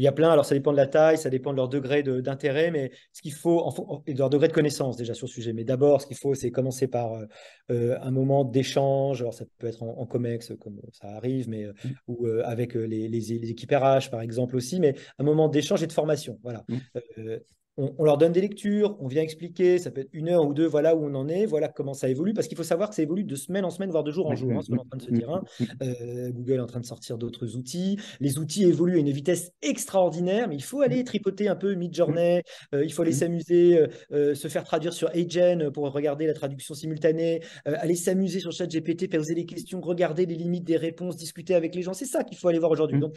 B: il y a plein, alors ça dépend de la taille, ça dépend de leur degré d'intérêt, mais ce qu'il faut, en, et de leur degré de connaissance déjà sur le sujet. Mais d'abord, ce qu'il faut, c'est commencer par euh, euh, un moment d'échange. Alors ça peut être en, COMEX, comme ça arrive, mais euh, mm. ou avec les, les, équipes RH, par exemple aussi, mais un moment d'échange et de formation. Voilà. Mm on, leur donne des lectures, on vient expliquer, ça peut être une heure ou deux, voilà où on en est, voilà comment ça évolue, parce qu'il faut savoir que ça évolue de semaine en semaine, voire de jour en jour, hein, ce qu'on est en train de se dire. Hein. Euh, Google est en train de sortir d'autres outils, les outils évoluent à une vitesse extraordinaire, mais il faut aller tripoter un peu mid-journée, euh, il faut aller s'amuser, euh, se faire traduire sur Agen pour regarder la traduction simultanée, aller s'amuser sur ChatGPT, poser des questions, regarder les limites des réponses, discuter avec les gens, c'est ça qu'il faut aller voir aujourd'hui. Mm. Donc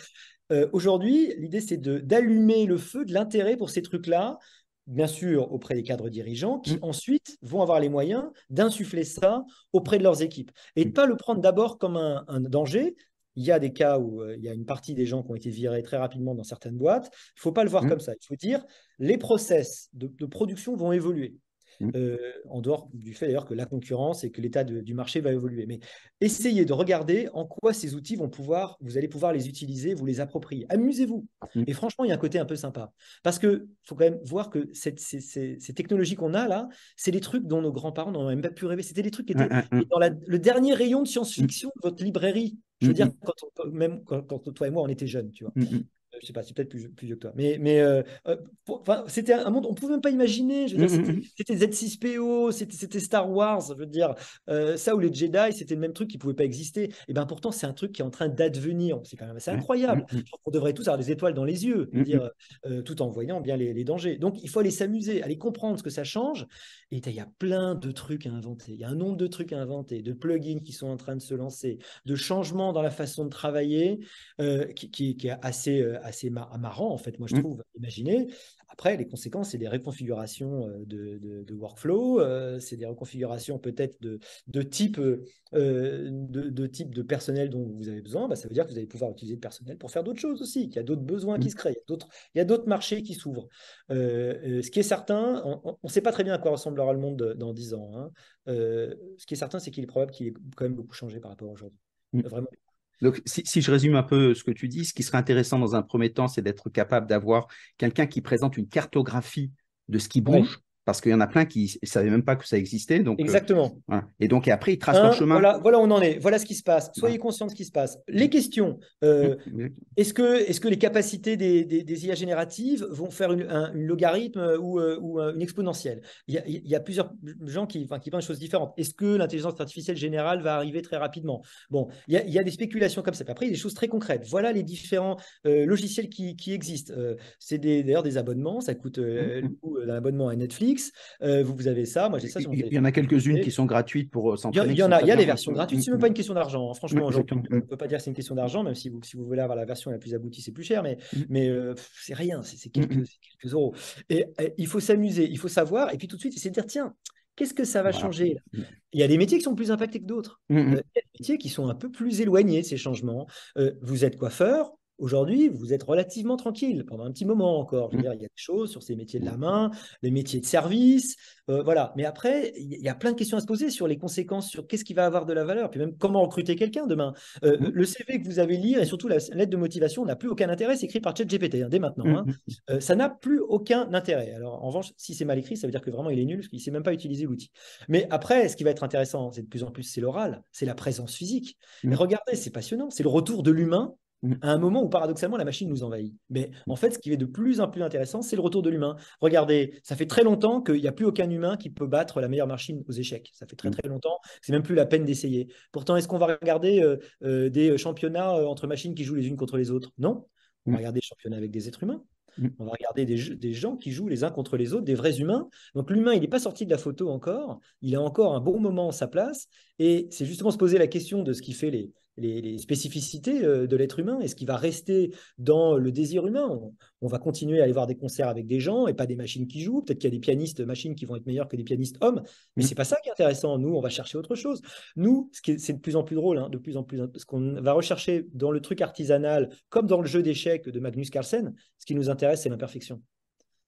B: euh, aujourd'hui, l'idée, c'est d'allumer le feu de l'intérêt pour ces trucs-là, bien sûr auprès des cadres dirigeants, qui mm. ensuite vont avoir les moyens d'insuffler ça auprès de leurs équipes. Et de mm. ne pas le prendre d'abord comme un, danger. Il y a des cas où euh, il y a une partie des gens qui ont été virés très rapidement dans certaines boîtes. Il ne faut pas le voir mm. comme ça. Il faut dire, les process de production vont évoluer. Mm. Euh, en dehors du fait d'ailleurs que la concurrence et que l'état du marché va évoluer. Mais essayez de regarder en quoi ces outils vont pouvoir, vous allez pouvoir les utiliser, vous les approprier. Amusez-vous. Mm. Et franchement, il y a un côté un peu sympa. Parce que faut quand même voir que cette, ces, technologies qu'on a là, c'est des trucs dont nos grands-parents n'ont même pas pu rêver. C'était des trucs qui étaient mm, dans le dernier rayon de science-fiction de votre librairie. Je veux dire, quand même quand, toi et moi, on était jeunes, tu vois je sais pas, c'est peut-être plus, vieux que toi. Mais, mais euh, euh, c'était un monde, on pouvait même pas imaginer. Mm, mm, c'était, mm. Z6PO, c'était, Star Wars, je veux dire. Euh, ça ou les Jedi, c'était le même truc qui pouvait pas exister. Et eh ben pourtant, c'est un truc qui est en train d'advenir. C'est quand même assez incroyable. On devrait tous avoir des étoiles dans les yeux, dire, tout en voyant bien les, dangers. Donc, il faut aller s'amuser, aller comprendre ce que ça change. Et il y a plein de trucs à inventer. Il y a un nombre de trucs à inventer, de plugins qui sont en train de se lancer, de changements dans la façon de travailler qui, qui, est assez assez marrant, en fait, moi, je mmh. trouve, imaginez imaginer. Après, les conséquences, c'est des reconfigurations euh, de, workflow, euh, c'est des reconfigurations peut-être de, de, type, euh, de, type de personnel dont vous avez besoin. Bah, ça veut dire que vous allez pouvoir utiliser le personnel pour faire d'autres choses aussi, qu'il y a d'autres besoins qui mmh. se créent, il y a d'autres marchés qui s'ouvrent. ce qui est certain, on ne sait pas très bien à quoi ressemblera le monde dans 10 ans. Hein. ce qui est certain, c'est qu'il est probable qu'il ait quand même beaucoup changé par rapport à aujourd'hui. Mmh. Vraiment donc, si, si,
A: je résume un peu ce que tu dis, ce qui serait intéressant dans un premier temps, c'est d'être capable d'avoir quelqu'un qui présente une cartographie de ce qui bouge, parce qu'il y en a plein qui ne savaient même pas que ça existait. Donc, euh, Exactement. Et donc, après, ils tracent hein, leur chemin. Voilà,
B: voilà on en est. Voilà ce qui se passe. Soyez conscients de ce qui se passe. Les questions. Euh, est-ce que, les capacités des, IA génératives vont faire une, un, logarithme ou, euh, une exponentielle il y, a, plusieurs gens qui, enfin, qui pensent des choses différentes. Est-ce que l'intelligence artificielle générale va arriver très rapidement Bon, il y, a, des spéculations comme ça. Après, il y a des choses très concrètes. Voilà les différents logiciels qui, existent. C'est d'ailleurs des, abonnements. Ça coûte mm, mm. coût d'un l'abonnement à Netflix euh, vous, vous avez ça, moi j'ai ça. il y en a quelques-unes qui sont
A: gratuites pour euh, s'entraîner. Il y en a, il a les versions gratuites, c'est
B: même pas une question d'argent. Hein. Franchement, on ne peut pas dire que c'est une question d'argent, même si vous, si vous voulez avoir la version la plus aboutie, c'est plus cher, mais, mm. mais euh, c'est rien, c'est quelques, quelques, euros. Et il faut s'amuser, il faut savoir, et puis tout de suite, c'est de dire, tiens, Qu'est-ce que ça va changer mm. Il y a des métiers qui sont plus impactés que d'autres. Il y a des métiers qui sont un peu plus éloignés de ces changements. vous êtes coiffeur, Aujourd'hui, vous êtes relativement tranquille pendant un petit moment encore. Je veux mmh. dire, il y a des choses sur ces métiers de la mmh. main, les métiers de service, euh, voilà. Mais après, il y a plein de questions à se poser sur les conséquences, sur qu'est-ce qui va avoir de la valeur, puis même comment recruter quelqu'un demain. Euh, mmh. Le CV que vous avez lire et surtout la lettre de motivation n'a plus aucun intérêt. C'est écrit par ChatGPT GPT, hein, dès maintenant. Hein. Euh, ça n'a plus aucun intérêt. Alors en revanche, si c'est mal écrit, ça veut dire que vraiment il est nul parce qu'il sait même pas utiliser l'outil. Mais après, ce qui va être intéressant, c'est de plus en plus, c'est l'oral, c'est la présence physique. Mais regardez, c'est passionnant, c'est le retour de l'humain Mm. à un moment où paradoxalement la machine nous envahit. Mais mm. en fait, ce qui est de plus en plus intéressant, c'est le retour de l'humain. Regardez, ça fait très longtemps qu'il n'y a plus aucun humain qui peut battre la meilleure machine aux échecs. Ça fait très mm. très longtemps, c'est même plus la peine d'essayer. Pourtant, est-ce qu'on va regarder euh, euh, des championnats euh, entre machines qui jouent les unes contre les autres Non. On va regarder des championnats avec des êtres humains. On va regarder des, gens qui jouent les uns contre les autres, des vrais humains. Donc l'humain, il n'est pas sorti de la photo encore. Il a encore un bon moment en sa place. Et c'est justement se poser la question de ce qui fait les, les, spécificités euh, de l'être humain et ce qui va rester dans le désir humain. On, va continuer à aller voir des concerts avec des gens et pas des machines qui jouent. Peut-être qu'il y a des pianistes machines qui vont être meilleurs que des pianistes hommes, mais mm. c'est pas ça qui est intéressant. Nous, on va chercher autre chose. Nous, c'est de plus en plus drôle, hein, de plus en plus, hein, ce qu'on va rechercher dans le truc artisanal, comme dans le jeu d'échecs de Magnus Carlsen, ce qui nous intéresse, c'est l'imperfection.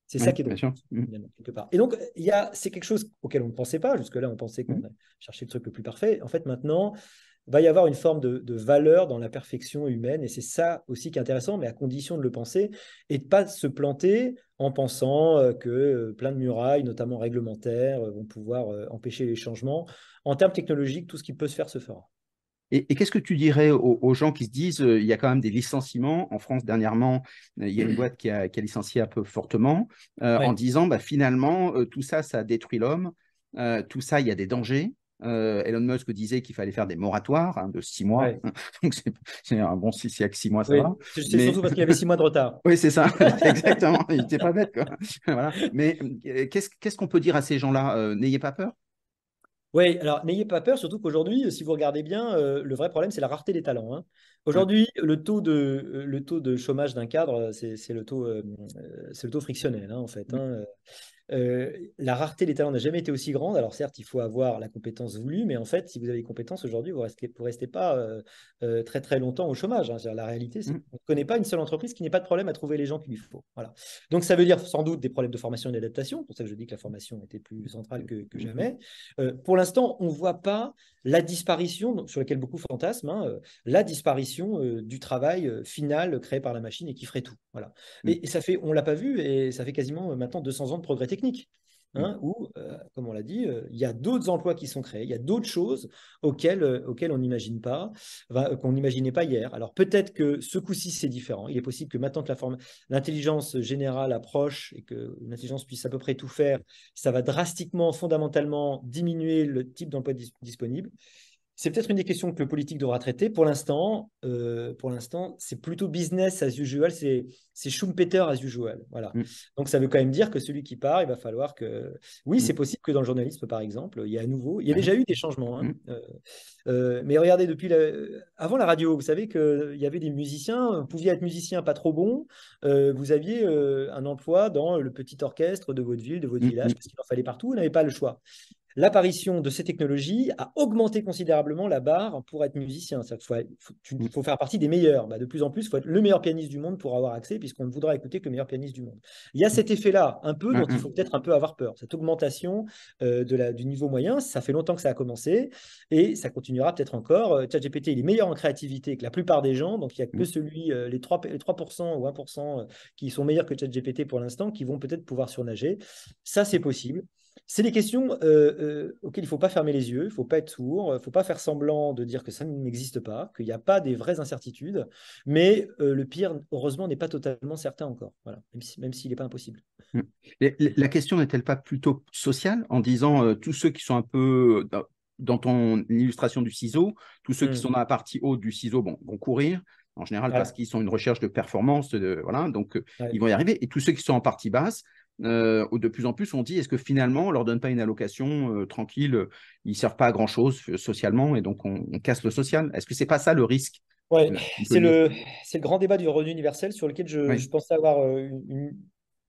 B: C'est ça qui est drôle, mm. Et donc, il c'est quelque chose auquel on ne pensait pas. Jusque-là, on pensait qu'on mm. cherchait le truc le plus parfait. En fait, maintenant, il va y avoir une forme de, valeur dans la perfection humaine, et c'est ça aussi qui est intéressant, mais à condition de le penser, et de pas se planter en pensant euh, que euh, plein de murailles, notamment réglementaires, euh, vont pouvoir empêcher les changements. En termes technologiques, tout ce qui peut se faire se fera.
A: Et, qu'est-ce que tu dirais aux, gens qui se disent il y a quand même des licenciements en France dernièrement il y a une mmh. boîte qui a, licencié un peu fortement en disant bah, finalement tout ça ça détruit l'homme tout ça il y a des dangers euh, Elon Musk disait qu'il fallait faire des moratoires hein, de six mois. Donc c'est un bon six mois ça C'est surtout parce qu'il y avait six mois de retard. oui c'est ça, exactement. Il n'était pas bête quoi. Mais euh, qu'est-ce qu'on peut dire à ces gens-là euh, N'ayez pas peur.
B: Oui, alors n'ayez pas peur, surtout qu'aujourd'hui, si vous regardez bien, le vrai problème c'est la rareté des talents. Hein. Aujourd'hui, le taux de chômage d'un cadre, c'est le taux frictionnel hein, en fait la rareté des talents n'a jamais été aussi grande. Alors certes, il faut avoir la compétence voulue, mais en fait, si vous avez des compétences aujourd'hui, vous ne restez, pas très très longtemps au chômage. Hein. La réalité, c'est mmh. qu'on ne connaît pas une seule entreprise qui n'ait pas de problème à trouver les gens qu'il lui faut. Voilà. Donc ça veut dire sans doute des problèmes de formation et d'adaptation. C'est pour ça que je dis que la formation était plus centrale que, mmh. jamais. pour l'instant, on ne voit pas la disparition, sur laquelle beaucoup fantasment, hein, la disparition du travail final créé par la machine et qui ferait tout. Voilà. Mmh. Et, ça fait, on ne l'a pas vu, et ça fait quasiment maintenant 200 ans de progrès technique. Mm. Hein, où, euh, comme on l'a dit, euh, il y a d'autres emplois qui sont créés, il y a d'autres choses auxquelles, euh, on n'imagine pas, qu'on n'imaginait pas hier. Alors peut-être que ce coup-ci, c'est différent. Il est possible que maintenant que l'intelligence générale approche et que l'intelligence puisse à peu près tout faire, ça va drastiquement, fondamentalement diminuer le type d'emploi disponible. C'est peut-être une des questions que le politique devra traiter. Pour l'instant, euh, pour l'instant, c'est plutôt business as usual, c'est Schumpeter as usual. Voilà. Mm. Donc ça veut quand même dire que celui qui part, il va falloir que. Oui, mm. c'est possible que dans le journalisme, par exemple, il y a à nouveau, il y a mm. déjà eu des changements. Hein. Euh, euh, mais regardez, depuis avant la radio, vous savez qu'il y avait des musiciens, vous pouviez être musicien pas trop bon, vous aviez un emploi dans le petit orchestre de votre ville, de votre village, parce qu'il en fallait partout, vous n'avez pas le choix l'apparition de ces technologies a augmenté considérablement la barre pour être musicien. Il faut, faut, faut, faire partie des meilleurs. Bah, de plus en plus, il faut être le meilleur pianiste du monde pour avoir accès, puisqu'on ne voudra écouter que le meilleur pianiste du monde. Il y a mmh. cet effet-là, un peu, dont il mmh, faut mmh. peut-être un peu avoir peur. Cette augmentation euh, de la, du niveau moyen, ça fait longtemps que ça a commencé, et ça continuera peut-être encore. Euh, ChatGPT, il est meilleur en créativité que la plupart des gens, donc il n'y a que celui, euh, les, 3, les 3% ou 1% qui sont meilleurs que ChatGPT pour l'instant, qui vont peut-être pouvoir surnager. Ça, c'est possible. C'est des questions euh, euh, auxquelles il ne faut pas fermer les yeux, il ne faut pas être sourd, il euh, ne faut pas faire semblant de dire que ça n'existe pas, qu'il n'y a pas des vraies incertitudes, mais le pire, heureusement, n'est pas totalement certain encore, voilà, même s'il n'est pas impossible.
A: Mmh. La question n'est-elle pas plutôt sociale en disant tous ceux qui sont un peu dans ton illustration du ciseau, tous ceux qui sont mmh. dans la partie haute du ciseau bon, vont courir, en général parce qu'ils sont une recherche de performance, voilà, donc ils vont y arriver. Et tous ceux qui sont en partie basse ou euh, de plus en plus, on dit est-ce que finalement, on leur donne pas une allocation euh, tranquille, euh, ils servent pas à grand chose socialement et donc on, casse le social. Est-ce que c'est pas ça le risque
B: Ouais, c'est le, le, grand débat du revenu universel sur lequel je, je pensais avoir une,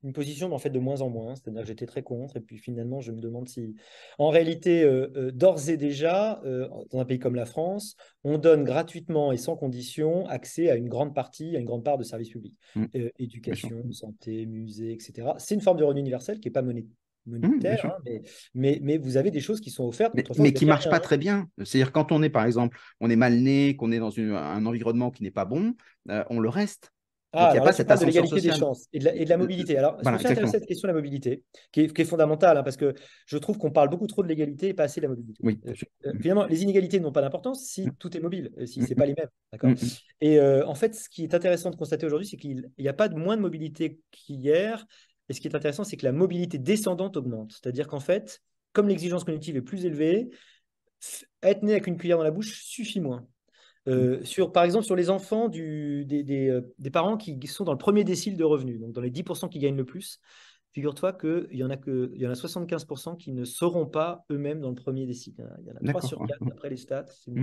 B: une position fait de moins en moins, c'est-à-dire que j'étais très contre, et puis finalement je me demande si, en réalité, euh, euh, d'ores et déjà, euh, dans un pays comme la France, on donne gratuitement et sans condition accès à une grande partie, à une grande part de services publics, mmh. éducation, santé, musée, etc. C'est une forme de revenu universel qui n'est pas mmh, monétaire, hein, mais, vous avez des choses qui sont offertes. Mais, qui ne marchent pas très bien.
A: C'est-à-dire quand on est, par exemple, on est mal né, qu'on est dans un environnement qui n'est pas bon, on le reste. Ah, il n'y a pas cette de l'égalité des chances
B: et de la, et de la mobilité. Alors, voilà, c'est cette question de la mobilité, qui est, fondamentale, hein, parce que je trouve qu'on parle beaucoup trop de l'égalité et pas assez de la mobilité. Oui. Euh, euh, mm. finalement, les inégalités n'ont pas d'importance si mm. tout est mobile, euh, si mm, ce n'est pas les mêmes. D'accord et en fait, ce qui est intéressant de constater aujourd'hui, c'est qu'il n'y a pas de moins de mobilité qu'hier. Et ce qui est intéressant, c'est que la mobilité descendante augmente. C'est-à-dire qu'en fait, comme l'exigence cognitive est plus élevée, être né avec une cuillère dans la bouche suffit moins. Euh, mm. sur, par exemple, sur les enfants du, euh, des, parents qui sont dans le premier décile de revenus, donc dans les 10% qui gagnent le plus, figure-toi qu'il y, en a que, y en a 75% qui ne seront pas eux-mêmes dans le premier décile. Il y en a, 3 sur 4 mm. d'après les stats. Si vous mm.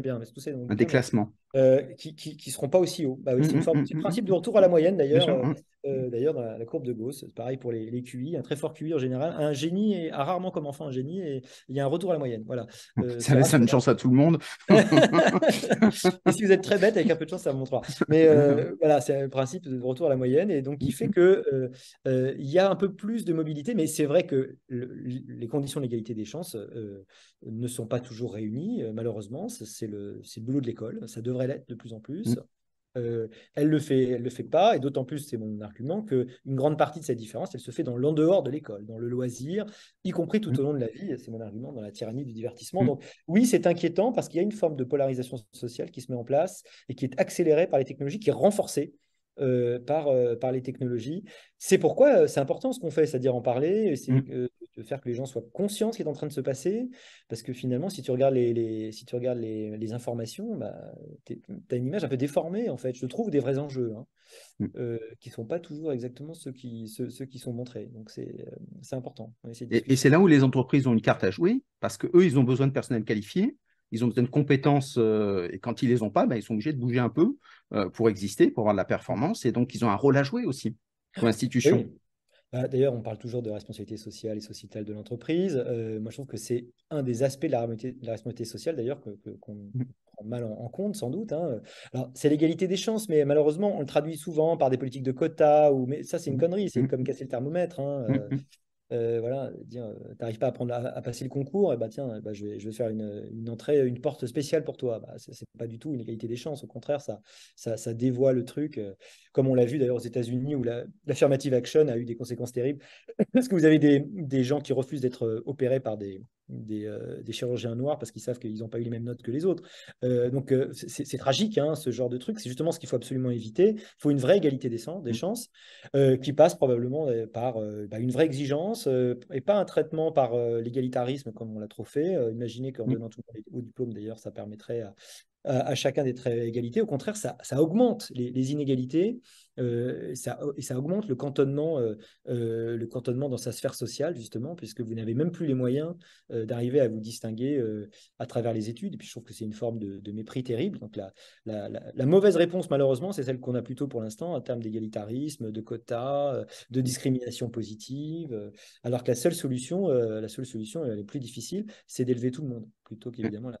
B: bien, c'est tout Un déclassement. Euh, qui, ne seront pas aussi hauts. Bah mmh, c'est, le mmh, mmh, principe de retour à la moyenne d'ailleurs. Euh, euh, d'ailleurs, dans la, courbe de Gauss, pareil pour les, QI, un très fort QI en général. Un génie a rarement comme enfant un génie et il y a un retour à la moyenne. Voilà. ça laisse une chance
A: à tout le monde.
B: et si vous êtes très bête, avec un peu de chance, ça vous montrera. Mais voilà, c'est un principe de retour à la moyenne et donc qui fait que il y a un peu plus de mobilité. Mais c'est vrai que les conditions d'égalité des chances ne sont pas toujours réunies, malheureusement. C'est le, le boulot de l'école. Ça devrait de plus en plus. Mm. Euh, elle le fait, elle le fait pas, et d'autant plus, c'est mon argument, que une grande partie de cette différence, elle se fait dans l'en dehors de l'école, dans le loisir, y compris tout mm. au long de la vie. C'est mon argument dans la tyrannie du divertissement. Mm. Donc oui, c'est inquiétant parce qu'il y a une forme de polarisation sociale qui se met en place et qui est accélérée par les technologies, qui est renforcée euh, par, euh, par les technologies. C'est pourquoi euh, c'est important ce qu'on fait, c'est-à-dire en parler, essayer mmh. de faire que les gens soient conscients de ce qui est en train de se passer, parce que finalement, si tu regardes les, si tu regardes les, informations, bah, tu as une image un peu déformée, en fait, je trouve, des vrais enjeux, hein, mmh. qui ne sont pas toujours exactement ceux qui, qui sont montrés. Donc, c'est important. et,
A: c'est là où les entreprises ont une carte à jouer, parce qu'eux, ils ont besoin de personnel qualifié, ils ont besoin de compétences, et quand ils ne les ont pas, bah, ils sont obligés de bouger un peu euh, pour exister, pour avoir de la performance, et donc ils ont un rôle à jouer aussi comme institution
B: bah, D'ailleurs, on parle toujours de responsabilité sociale et sociétale de l'entreprise. Euh, moi, je trouve que c'est un des aspects de la, responsabilité sociale, d'ailleurs, qu'on que, qu'on mm. prend mal en, compte, sans doute. Hein. Alors, c'est l'égalité des chances, mais malheureusement, on le traduit souvent par des politiques de quotas, ou... mais ça, c'est une mm. connerie, c'est mm. comme casser le thermomètre. Hein, euh. Euh, voilà, dire, euh, t'arrives pas à, prendre, à, passer le concours, et bah tiens, bah, je, vais, faire une, entrée, une porte spéciale pour toi. Bah, c'est pas du tout une égalité des chances, au contraire, ça, ça, dévoile le truc, euh, comme on l'a vu d'ailleurs aux États-Unis, où l'affirmative action a eu des conséquences terribles, parce que vous avez des, gens qui refusent d'être opérés par des, des, chirurgiens noirs parce qu'ils savent qu'ils n'ont pas eu les mêmes notes que les autres. donc c'est tragique, hein, ce genre de truc. C'est justement ce qu'il faut absolument éviter. Il faut une vraie égalité des, des mmh. chances qui passe probablement par bah, une vraie exigence euh, et pas un traitement par euh, l'égalitarisme comme on l'a trop fait. Euh, imaginez qu'en mmh. donnant tout le monde au diplôme, d'ailleurs, ça permettrait à, à, chacun des traits égalités Au contraire, ça, ça augmente les, inégalités euh, ça, et ça augmente le cantonnement, euh, euh, le cantonnement dans sa sphère sociale, justement, puisque vous n'avez même plus les moyens d'arriver à vous distinguer à travers les études. Et puis je trouve que c'est une forme de, mépris terrible. Donc la, la, mauvaise réponse, malheureusement, c'est celle qu'on a plutôt pour l'instant en termes d'égalitarisme, de quotas, de discrimination positive, alors que la seule solution, la seule solution, elle est plus difficile, c'est d'élever tout le monde, plutôt qu'évidemment la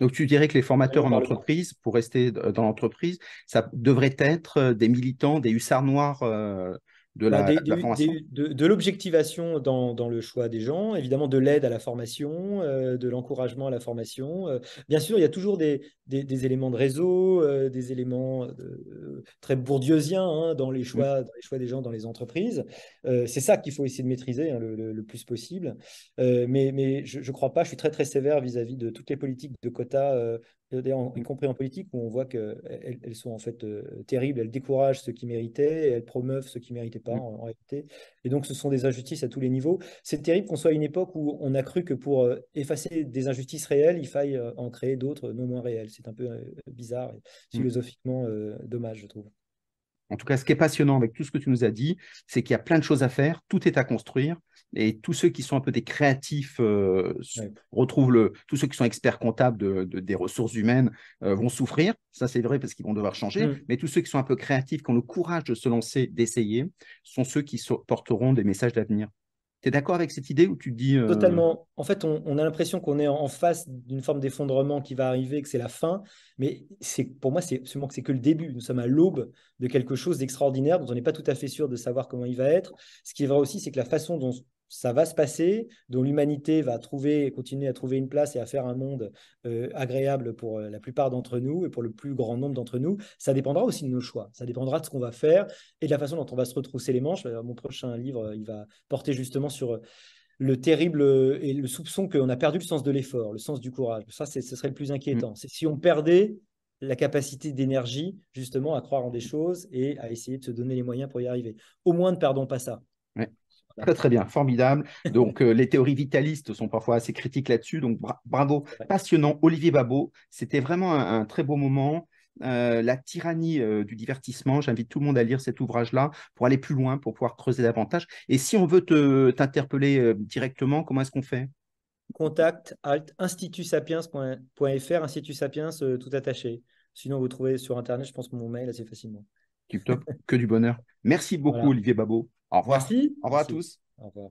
A: donc tu dirais que les formateurs en entreprise, pour rester dans l'entreprise, ça devrait être euh, des militants, des hussards noirs euh, bah, de
B: l'objectivation dans, le choix des gens, évidemment de l'aide à la formation, euh, de l'encouragement à la formation. Euh. bien sûr, il y a toujours des, des éléments de réseau, euh, des éléments très bourdieusiens hein, dans, les choix, choix des gens dans les entreprises. c'est ça qu'il faut essayer de maîtriser hein, le, plus possible. mais, mais je ne crois pas, je suis très très sévère vis-à-vis -vis de toutes les politiques de quotas d'ailleurs y mmh. compris en politique, où on voit qu'elles e, elles sont en fait euh, terribles, elles découragent ceux qui méritaient, elles promeuvent ceux qui ne méritaient pas mmh. en, réalité. Et donc ce sont des injustices à tous les niveaux. C'est terrible qu'on soit à une époque où on a cru que pour euh, effacer des injustices réelles, il faille euh, en créer d'autres non moins réelles. C'est un peu bizarre et mmh. philosophiquement dommage, je trouve.
A: En tout cas, ce qui est passionnant avec tout ce que tu nous as dit, c'est qu'il y a plein de choses à faire, tout est à construire, et tous ceux qui sont un peu des créatifs euh, retrouvent le, tous ceux qui sont experts comptables de, des ressources humaines euh, vont souffrir, ça c'est vrai parce qu'ils vont devoir changer, mm. mais tous ceux qui sont un peu créatifs, qui ont le courage de se lancer, d'essayer, sont ceux qui porteront des messages d'avenir. Tu es d'accord avec cette idée ou tu dis. Euh, Totalement.
B: En fait, on, a l'impression qu'on est en face d'une forme d'effondrement qui va arriver, que c'est la fin. Mais c'est pour moi, c'est absolument que c'est que le début. Nous sommes à l'aube de quelque chose d'extraordinaire dont on n'est pas tout à fait sûr de savoir comment il va être. Ce qui est vrai aussi, c'est que la façon dont ça va se passer, dont l'humanité va trouver, et continuer à trouver une place et à faire un monde euh, agréable pour euh, la plupart d'entre nous et pour le plus grand nombre d'entre nous, ça dépendra aussi de nos choix. Ça dépendra de ce qu'on va faire et de la façon dont on va se retrousser les manches. Mon prochain livre, euh, il va porter justement sur le terrible et le soupçon qu'on a perdu le sens de l'effort, le sens du courage. Ça, ce serait le plus mm. inquiétant. si on perdait la capacité d'énergie justement à croire en des choses et à essayer de se donner les moyens pour y arriver. Au moins ne perdons pas ça.
A: Très très bien, formidable. Donc euh, les théories vitalistes sont parfois assez critiques là-dessus. Donc bravo, passionnant Olivier Babot. C'était vraiment un, très beau moment. Euh, la tyrannie euh, du divertissement. J'invite tout le monde à lire cet ouvrage-là pour aller plus loin, pour pouvoir creuser davantage. Et si on veut t'interpeller directement, comment est-ce qu'on fait
B: Contact alt institutsapiens.fr, institut sapiens tout attaché. Sinon, vous trouvez sur Internet, je pense, mon mail assez facilement.
A: Tip top, que du bonheur. Merci beaucoup, Olivier Babot. Au revoir. Merci. Au revoir Merci. à tous.
B: Au revoir.